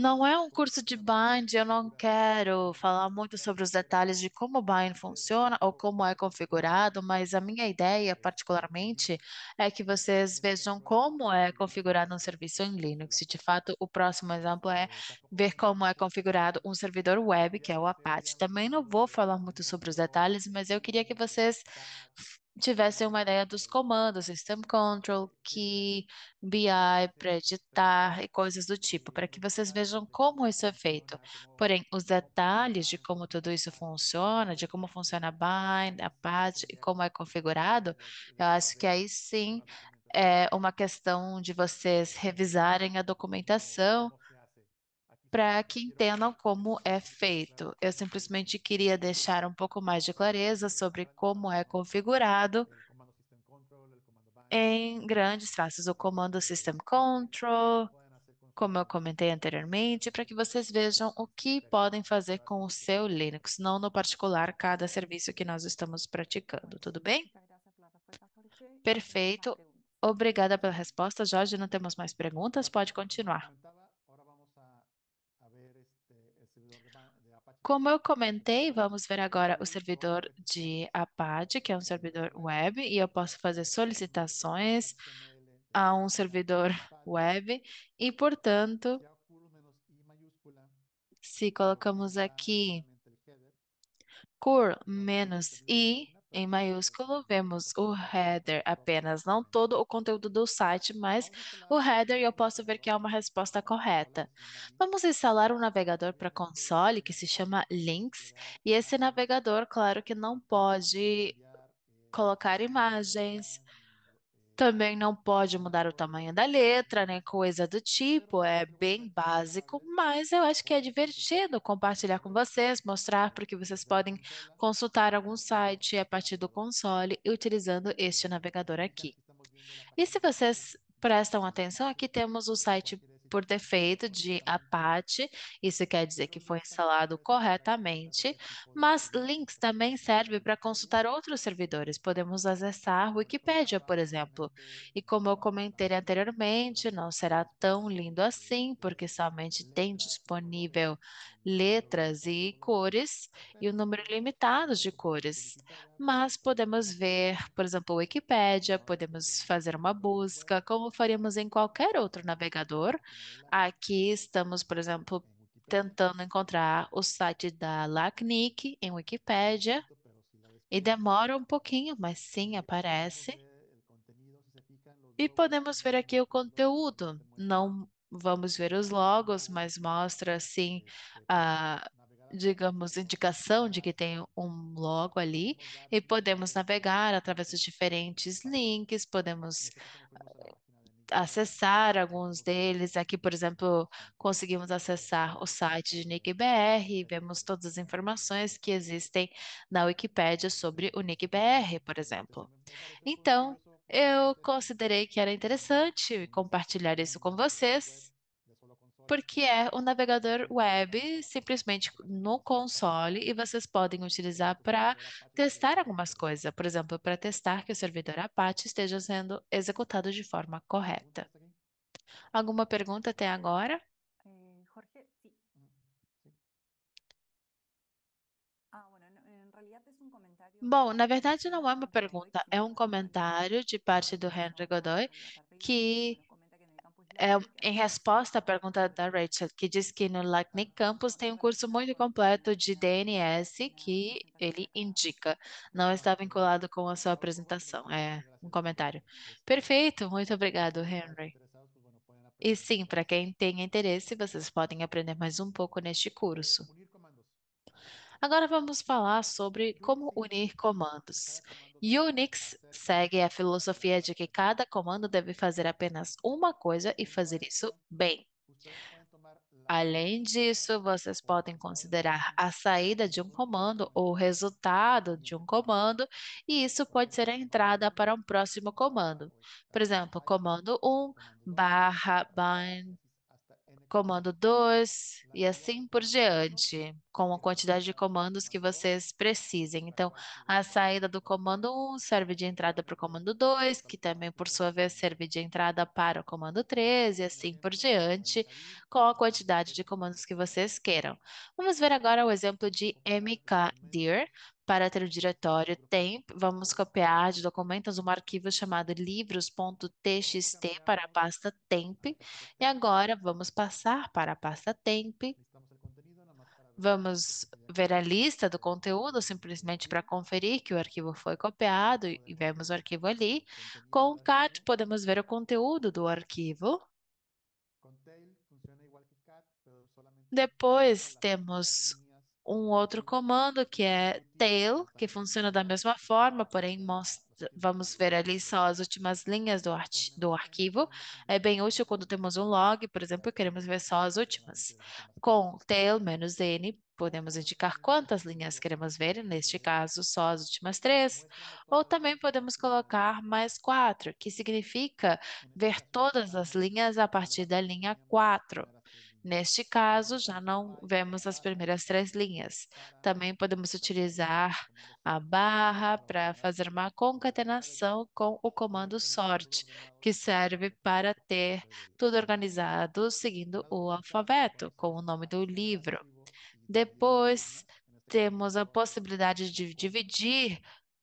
Não é um curso de Bind, eu não quero falar muito sobre os detalhes de como o Bind funciona ou como é configurado, mas a minha ideia, particularmente, é que vocês vejam como é configurado um serviço em Linux. De fato, o próximo exemplo é ver como é configurado um servidor web, que é o Apache. Também não vou falar muito sobre os detalhes, mas eu queria que vocês tivessem uma ideia dos comandos, System Control, Key, BI, para editar e coisas do tipo, para que vocês vejam como isso é feito. Porém, os detalhes de como tudo isso funciona, de como funciona a bind, a patch e como é configurado, eu acho que aí sim é uma questão de vocês revisarem a documentação, para que entendam como é feito. Eu simplesmente queria deixar um pouco mais de clareza sobre como é configurado em grandes traços o comando System Control, como eu comentei anteriormente, para que vocês vejam o que podem fazer com o seu Linux, não no particular cada serviço que nós estamos praticando, tudo bem? Perfeito. Obrigada pela resposta, Jorge. Não temos mais perguntas, pode continuar. Como eu comentei, vamos ver agora o servidor uhum. de Apache, que é um servidor web, e eu posso fazer solicitações a um servidor web, e, portanto, se colocamos aqui cur menos i, em maiúsculo, vemos o header apenas, não todo o conteúdo do site, mas o header e eu posso ver que é uma resposta correta. Vamos instalar um navegador para console que se chama Links, e esse navegador, claro que não pode colocar imagens, também não pode mudar o tamanho da letra, nem né? coisa do tipo, é bem básico, mas eu acho que é divertido compartilhar com vocês, mostrar, porque vocês podem consultar algum site a partir do console utilizando este navegador aqui. E se vocês prestam atenção, aqui temos o site por defeito de Apache, isso quer dizer que foi instalado corretamente, mas links também serve para consultar outros servidores. Podemos acessar Wikipedia, por exemplo. E como eu comentei anteriormente, não será tão lindo assim, porque somente tem disponível letras e cores e um número limitado de cores. Mas podemos ver, por exemplo, Wikipedia, podemos fazer uma busca, como faríamos em qualquer outro navegador. Aqui estamos, por exemplo, tentando encontrar o site da LACNIC em Wikipedia e demora um pouquinho, mas sim aparece. E podemos ver aqui o conteúdo, não vamos ver os logos, mas mostra assim a ah, digamos, indicação de que tem um logo ali e podemos navegar através dos diferentes links, podemos ah, acessar alguns deles. Aqui, por exemplo, conseguimos acessar o site de Br e vemos todas as informações que existem na Wikipédia sobre o Br, por exemplo. Então, eu considerei que era interessante compartilhar isso com vocês, porque é um navegador web simplesmente no console e vocês podem utilizar para testar algumas coisas, por exemplo, para testar que o servidor Apache esteja sendo executado de forma correta. Alguma pergunta até agora? Bom, na verdade não é uma pergunta, é um comentário de parte do Henry Godoy que é, em resposta à pergunta da Rachel, que diz que no LACNIC Campus tem um curso muito completo de DNS que ele indica. Não está vinculado com a sua apresentação. É um comentário. Perfeito. Muito obrigado, Henry. E sim, para quem tem interesse, vocês podem aprender mais um pouco neste curso. Agora vamos falar sobre como unir comandos. Unix segue a filosofia de que cada comando deve fazer apenas uma coisa e fazer isso bem. Além disso, vocês podem considerar a saída de um comando ou o resultado de um comando, e isso pode ser a entrada para um próximo comando. Por exemplo, comando 1 barra bind comando 2 e assim por diante, com a quantidade de comandos que vocês precisem. Então, a saída do comando 1 um serve de entrada para o comando 2, que também, por sua vez, serve de entrada para o comando 3 e assim por diante, com a quantidade de comandos que vocês queiram. Vamos ver agora o exemplo de mkdir para ter o diretório temp, vamos copiar de documentos um arquivo chamado livros.txt para a pasta temp. E agora vamos passar para a pasta temp. Vamos ver a lista do conteúdo simplesmente para conferir que o arquivo foi copiado e vemos o arquivo ali. Com o cat podemos ver o conteúdo do arquivo. Depois temos um outro comando que é tail, que funciona da mesma forma, porém mostra, vamos ver ali só as últimas linhas do, do arquivo. É bem útil quando temos um log, por exemplo, queremos ver só as últimas. Com tail menos n, podemos indicar quantas linhas queremos ver, neste caso só as últimas três, ou também podemos colocar mais quatro, que significa ver todas as linhas a partir da linha 4. Neste caso, já não vemos as primeiras três linhas. Também podemos utilizar a barra para fazer uma concatenação com o comando sort, que serve para ter tudo organizado seguindo o alfabeto, com o nome do livro. Depois, temos a possibilidade de dividir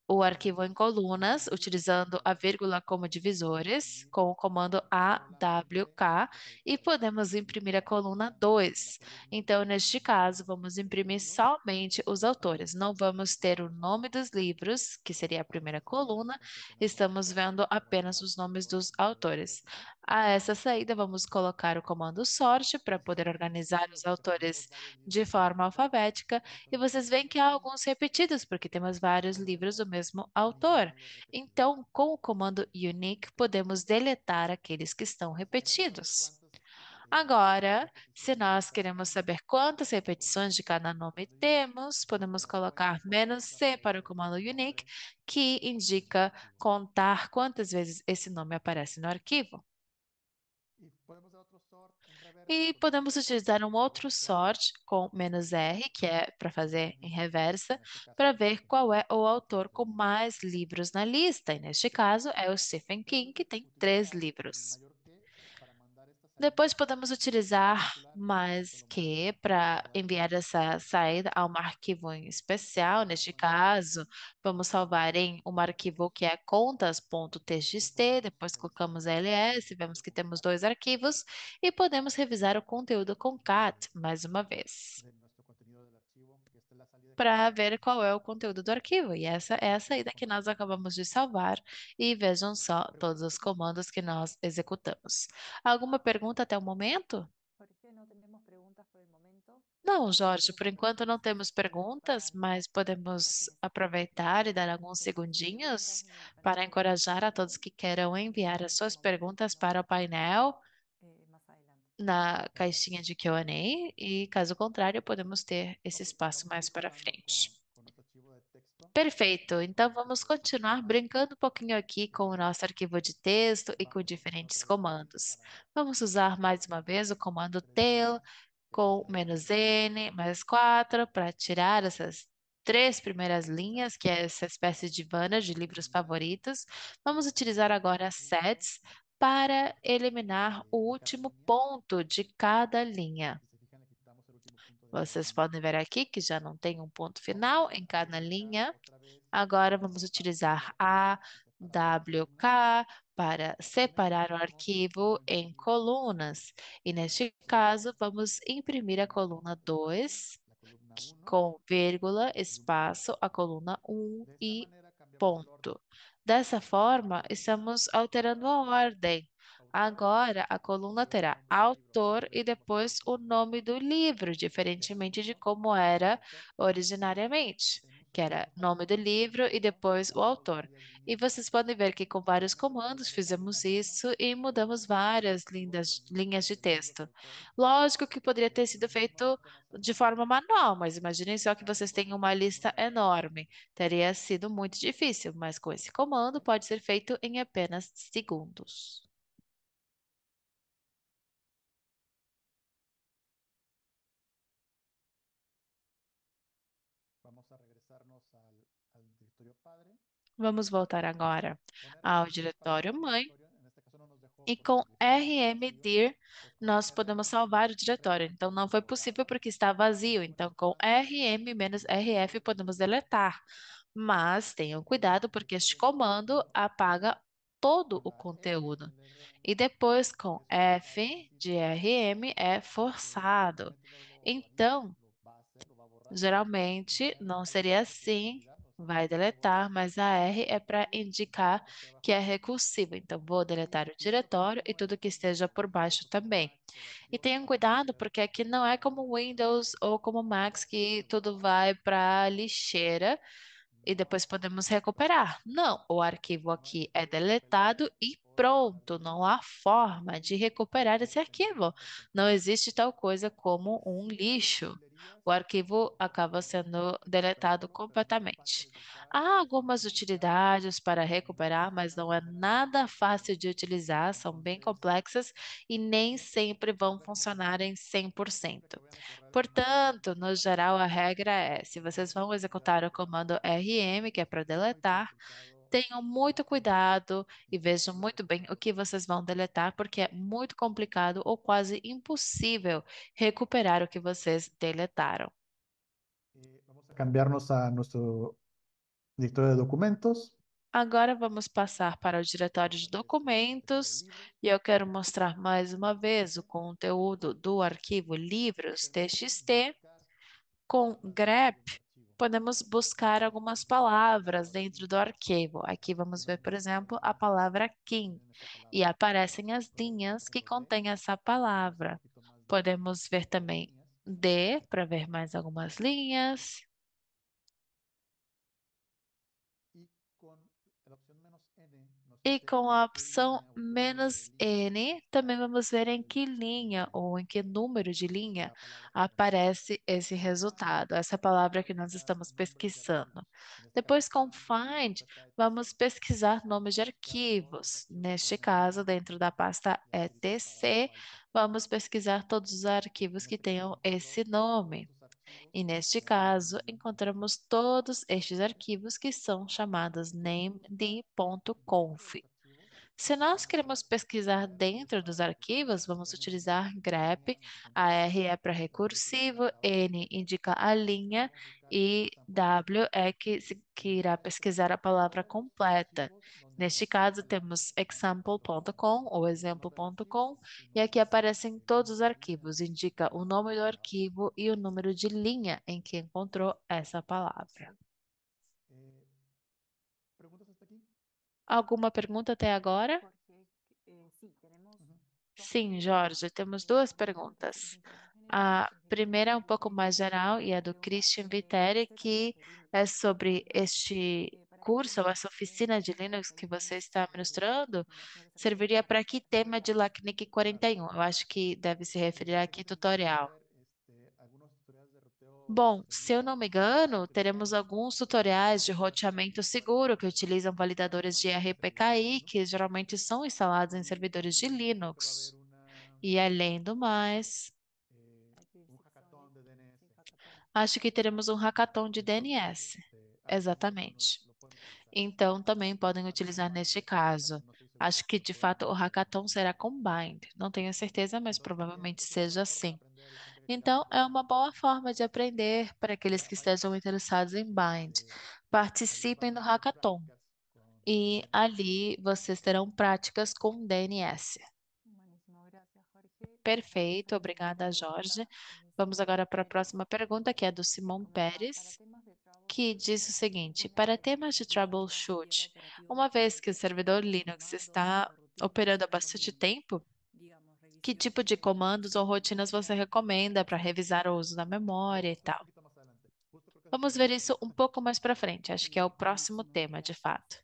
o arquivo em colunas, utilizando a vírgula como divisores, com o comando AWK, e podemos imprimir a coluna 2. Então, neste caso, vamos imprimir somente os autores, não vamos ter o nome dos livros, que seria a primeira coluna, estamos vendo apenas os nomes dos autores. A essa saída, vamos colocar o comando sorte para poder organizar os autores de forma alfabética, e vocês veem que há alguns repetidos, porque temos vários livros do mesmo mesmo uhum. autor. Uhum, é então, com o comando unique, podemos deletar aqueles que estão repetidos. Agora, se nós né? queremos saber quantas repetições de cada nome uhum. temos, podemos colocar menos "-c", para o comando unique, que indica contar quantas vezes esse nome aparece no arquivo. E podemos utilizar um outro sort com menos "-r", que é para fazer em reversa, para ver qual é o autor com mais livros na lista. E neste caso é o Stephen King, que tem três livros. Depois podemos utilizar mais tá que para enviar essa saída a um arquivo em especial. Neste caso, vamos salvar em um arquivo que é contas.txt, depois colocamos ls, vemos que temos dois arquivos e podemos revisar o conteúdo com cat mais uma vez para ver qual é o conteúdo do arquivo. E essa é a saída que nós acabamos de salvar. E vejam só todos os comandos que nós executamos. Alguma pergunta até o momento? Não, Jorge, por então, enquanto não temos perguntas, mas podemos aproveitar e dar alguns então, segundinhos para encorajar a todos que queiram enviar as suas então, perguntas para o painel na caixinha de Q&A e, caso contrário, podemos ter esse espaço mais para frente. Perfeito, então vamos continuar brincando um pouquinho aqui com o nosso arquivo de texto e com diferentes comandos. Vamos usar mais uma vez o comando tail com menos "-n", mais 4, para tirar essas três primeiras linhas, que é essa espécie de vana de livros favoritos. Vamos utilizar agora sets para eliminar o último ponto de cada linha. Vocês podem ver aqui que já não tem um ponto final em cada linha. Agora vamos utilizar a WK para separar o arquivo em colunas. E neste caso, vamos imprimir a coluna 2 com vírgula, espaço, a coluna 1 um e ponto. Dessa forma, estamos alterando a ordem. Agora, a coluna terá autor e depois o nome do livro, diferentemente de como era originariamente que era nome do livro e depois o autor. E vocês podem ver que com vários comandos fizemos isso e mudamos várias lindas, linhas de texto. Lógico que poderia ter sido feito de forma manual, mas imaginem só que vocês têm uma lista enorme. Teria sido muito difícil, mas com esse comando pode ser feito em apenas segundos. Vamos voltar agora ao diretório mãe. E com rmdir nós podemos salvar o diretório. Então, não foi possível porque está vazio. Então, com rm-rf podemos deletar. Mas tenham cuidado porque este comando apaga todo o conteúdo. E depois, com F de RM, é forçado. Então, geralmente, não seria assim vai deletar, mas a R é para indicar que é recursivo. Então, vou deletar o diretório e tudo que esteja por baixo também. E tenham cuidado, porque aqui não é como Windows ou como Max, que tudo vai para lixeira e depois podemos recuperar. Não, o arquivo aqui é deletado e pronto, não há forma de recuperar esse arquivo. Não existe tal coisa como um lixo o arquivo acaba sendo deletado completamente. Há algumas utilidades para recuperar, mas não é nada fácil de utilizar, são bem complexas e nem sempre vão funcionar em 100%. Portanto, no geral, a regra é: se vocês vão executar o comando RM, que é para deletar, tenham muito cuidado e vejam muito bem o que vocês vão deletar, porque é muito complicado ou quase impossível recuperar o que vocês deletaram. Eh, vamos cambiar a nosso diretório de documentos. Agora vamos passar para o diretório de documentos e eu quero mostrar mais uma vez o conteúdo do arquivo livros.txt com grep podemos buscar algumas palavras dentro do arquivo. Aqui vamos ver, por exemplo, a palavra Kim, e aparecem as linhas que contêm essa palavra. Podemos ver também D para ver mais algumas linhas. E com a opção menos "-n", também vamos ver em que linha ou em que número de linha aparece esse resultado, essa palavra que nós estamos pesquisando. Depois, com find, vamos pesquisar nomes de arquivos. Neste caso, dentro da pasta etc, vamos pesquisar todos os arquivos que tenham esse nome. E neste caso, encontramos todos estes arquivos que são chamados named.conf. Se nós queremos pesquisar dentro dos arquivos, vamos utilizar grep, a R é para recursivo, N indica a linha e W é que, que irá pesquisar a palavra completa. Neste caso, temos example.com ou exemplo.com e aqui aparecem todos os arquivos, indica o nome do arquivo e o número de linha em que encontrou essa palavra. Alguma pergunta até agora? Eh, sim, uhum. Jorge, temos duas perguntas. A primeira é um pouco mais geral e é do Christian Viteri, que é sobre este curso, ou essa oficina de Linux que você está ministrando, serviria para que tema de LACNIC 41? Eu acho que deve se referir aqui tutorial. Bom, se eu hum. não me engano, teremos alguns tutoriais de roteamento seguro que utilizam validadores de RPKI, que geralmente são instalados em servidores de Linux. E além do mais, acho que teremos um hackathon de DNS. Exatamente. Então, também podem utilizar neste caso. Acho que, de fato, o hackathon será combined. Não tenho certeza, mas provavelmente seja assim. Então, é uma boa forma de aprender para aqueles que estejam interessados em Bind. Participem do Hackathon e ali vocês terão práticas com DNS. Perfeito, obrigada, Jorge. Vamos agora para a próxima pergunta, que é do Simão Pérez, que diz o seguinte: Para temas de troubleshoot, uma vez que o servidor Linux está operando há bastante tempo, que tipo de comandos ou rotinas você recomenda para revisar o uso da memória e tal. Vamos ver isso um pouco mais para frente, acho que é o próximo tema, de fato.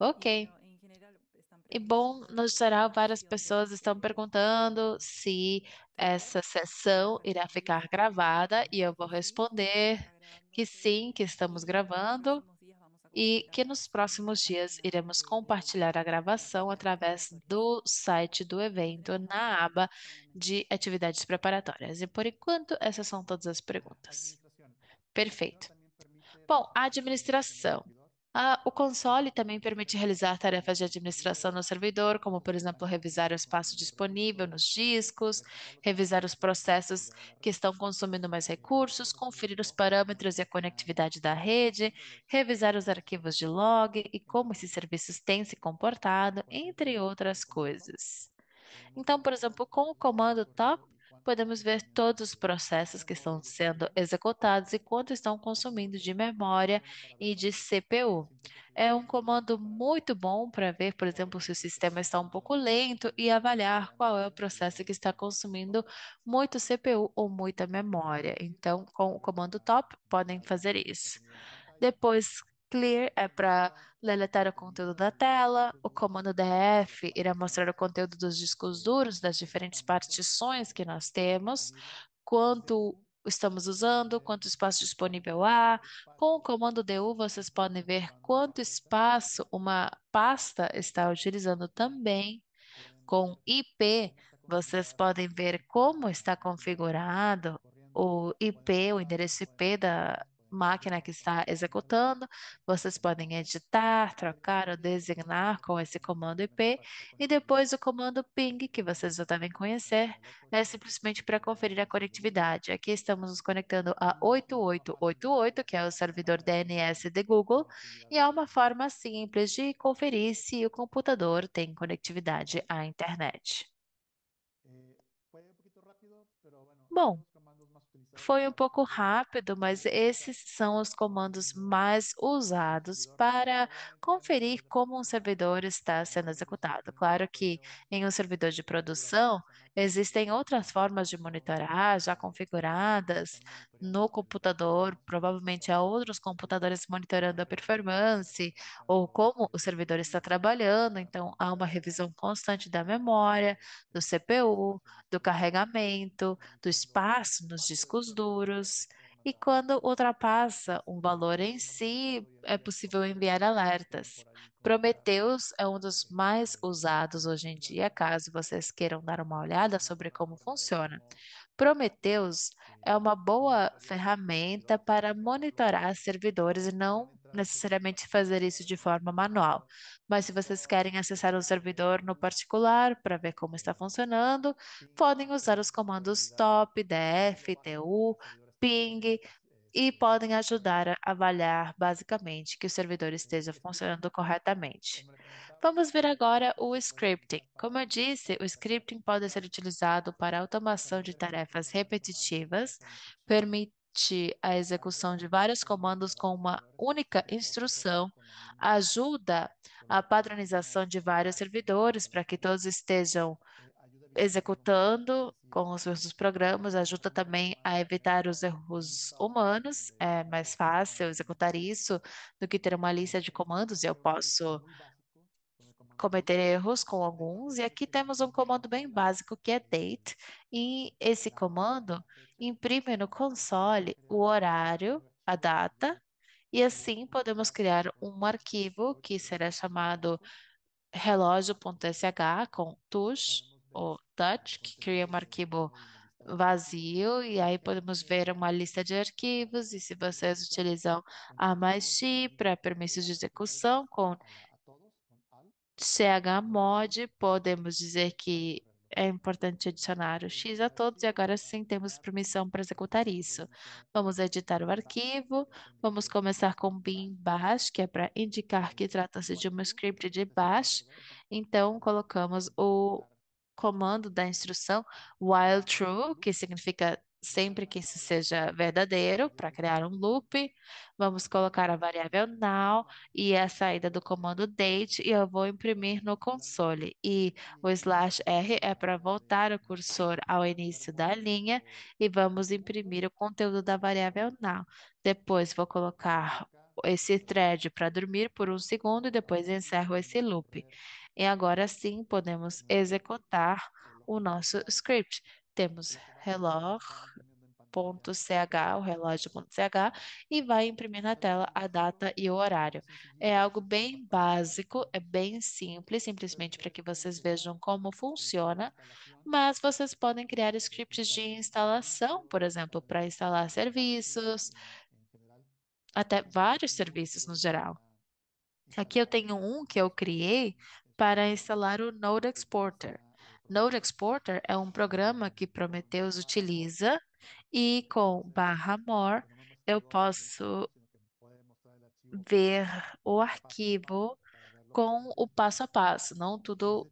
Ok. E bom, no geral, várias pessoas estão perguntando se essa sessão irá ficar gravada e eu vou responder que sim, que estamos gravando e que nos próximos dias iremos compartilhar a gravação através do site do evento na aba de atividades preparatórias. E por enquanto, essas são todas as perguntas. Perfeito. Bom, a administração. Ah, o console também permite realizar tarefas de administração no servidor, como, por exemplo, revisar o espaço disponível nos discos, revisar os processos que estão consumindo mais recursos, conferir os parâmetros e a conectividade da rede, revisar os arquivos de log e como esses serviços têm se comportado, entre outras coisas. Então, por exemplo, com o comando top podemos ver todos os processos que estão sendo executados e quanto estão consumindo de memória e de CPU. É um comando muito bom para ver, por exemplo, se o sistema está um pouco lento e avaliar qual é o processo que está consumindo muito CPU ou muita memória. Então, com o comando top, podem fazer isso. Depois, clear é para deletar o conteúdo da tela, o comando df irá mostrar o conteúdo dos discos duros das diferentes partições que nós temos, quanto estamos usando, quanto espaço disponível há. Com o comando du, vocês podem ver quanto espaço uma pasta está utilizando também. Com IP, vocês podem ver como está configurado o IP, o endereço IP da, máquina que está executando. Vocês podem editar, trocar ou designar com esse comando IP. E depois o comando ping, que vocês já devem conhecer, é simplesmente para conferir a conectividade. Aqui estamos nos conectando a 8888, que é o servidor DNS de Google, e é uma forma simples de conferir se o computador tem conectividade à internet. Eh, Bom, foi um pouco rápido, mas esses são os comandos mais usados para conferir como um servidor está sendo executado. Claro que em um servidor de produção, Existem outras formas de monitorar já configuradas no computador, provavelmente há outros computadores monitorando a performance ou como o servidor está trabalhando, então há uma revisão constante da memória, do CPU, do carregamento, do espaço nos discos duros. E quando ultrapassa um valor em si, é possível enviar alertas. Prometheus é um dos mais usados hoje em dia, caso vocês queiram dar uma olhada sobre como funciona. Prometheus é uma boa ferramenta para monitorar servidores e não necessariamente fazer isso de forma manual. Mas se vocês querem acessar um servidor no particular para ver como está funcionando, podem usar os comandos top, df, tu, ping e podem ajudar a avaliar basicamente que o servidor esteja funcionando corretamente. É tá? Vamos ver agora o scripting. Como eu disse, o scripting pode ser utilizado para automação de tarefas repetitivas, permite a execução de vários comandos com uma única instrução, ajuda a padronização de vários servidores para que todos estejam executando com os nossos programas, ajuda também a evitar os erros humanos. É mais fácil executar isso do que ter uma lista de comandos. Eu posso cometer erros com alguns, e aqui temos um comando bem básico que é date, e esse comando imprime no console o horário, a data, e assim podemos criar um arquivo que será chamado relógio.sh com touch o touch, que cria um arquivo vazio e aí podemos ver uma lista de arquivos e se vocês utilizam a mais para permissos de execução com chmod, podemos dizer que é importante adicionar o x a todos e agora sim temos permissão para executar isso. Vamos editar o arquivo, vamos começar com bin bash, que é para indicar que trata-se de um script de bash, então colocamos o comando da instrução while true, uhum. que significa sempre que isso seja verdadeiro, para criar um loop. Vamos colocar a variável now e a saída do comando date e eu vou imprimir no console. E o slash R é para voltar o cursor ao início da linha e vamos imprimir o conteúdo da variável now. Depois vou colocar esse thread para dormir por um segundo e depois encerro esse loop. E agora sim podemos hum. executar o nosso script. Temos relógio.ch, o relógio.ch, e vai imprimir na tela a data e o horário. É algo bem básico, é bem simples, simplesmente para que vocês vejam como funciona, mas vocês podem criar scripts de instalação, por exemplo, para instalar serviços, até vários serviços no geral. Aqui eu tenho um que eu criei para instalar o Node Exporter. Node Exporter é um programa que Prometheus utiliza e com barra more eu posso ver o arquivo com o passo a passo, não tudo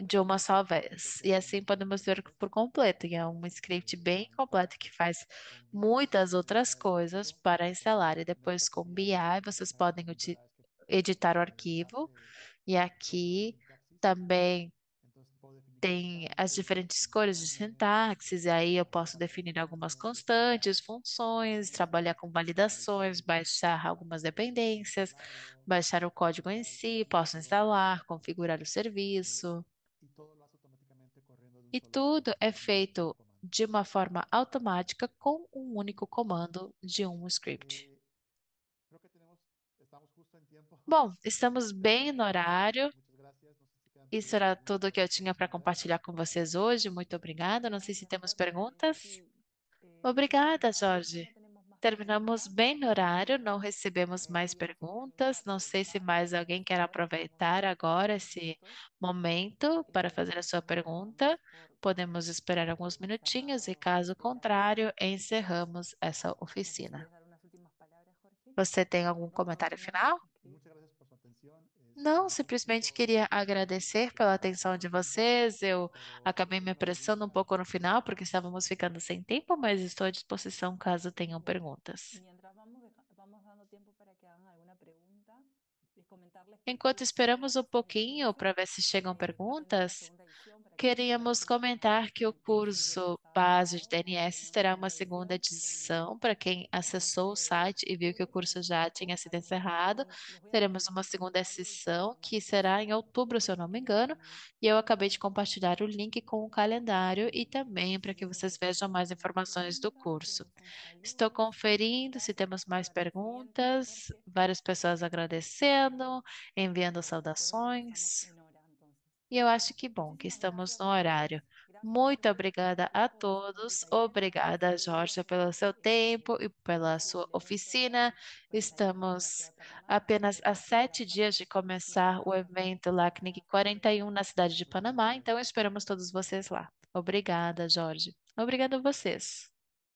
de uma só vez. E assim podemos ver por completo. E é um script bem completo que faz muitas outras coisas para instalar. E depois com BI vocês podem editar o arquivo e aqui também tem as diferentes cores de sintaxes, e aí eu posso definir algumas constantes, funções, trabalhar com validações, baixar algumas dependências, baixar o código em si, posso instalar, configurar o serviço. E tudo é feito de uma forma automática com um único comando de um script. Bom, estamos bem no horário. Isso era tudo que eu tinha para compartilhar com vocês hoje. Muito obrigada. Não sei se temos perguntas. É, obrigada, Jorge. Terminamos bem no horário, não recebemos mais perguntas. Não sei se mais alguém quer aproveitar agora esse momento para fazer a sua pergunta. Podemos esperar alguns minutinhos e, caso contrário, encerramos essa oficina. Você tem algum comentário final? Não, simplesmente queria agradecer pela atenção de vocês. Eu acabei me apressando um pouco no final, porque estávamos ficando sem tempo, mas estou à disposição caso tenham perguntas. Enquanto esperamos um pouquinho para ver se chegam perguntas, Queríamos comentar que o curso base de DNS terá uma segunda edição para quem acessou o site e viu que o curso já tinha sido encerrado. Teremos uma segunda sessão que será em outubro, se eu não me engano, e eu acabei de compartilhar o link com o calendário e também para que vocês vejam mais informações do curso. Estou conferindo se temos mais perguntas, várias pessoas agradecendo, enviando saudações. E eu acho que bom que estamos no horário. Muito obrigada a todos. Obrigada, Jorge, pelo seu tempo e pela sua oficina. Estamos apenas a sete dias de começar o evento LACNIC 41 na cidade de Panamá, então esperamos todos vocês lá. Obrigada, Jorge. Obrigada a vocês.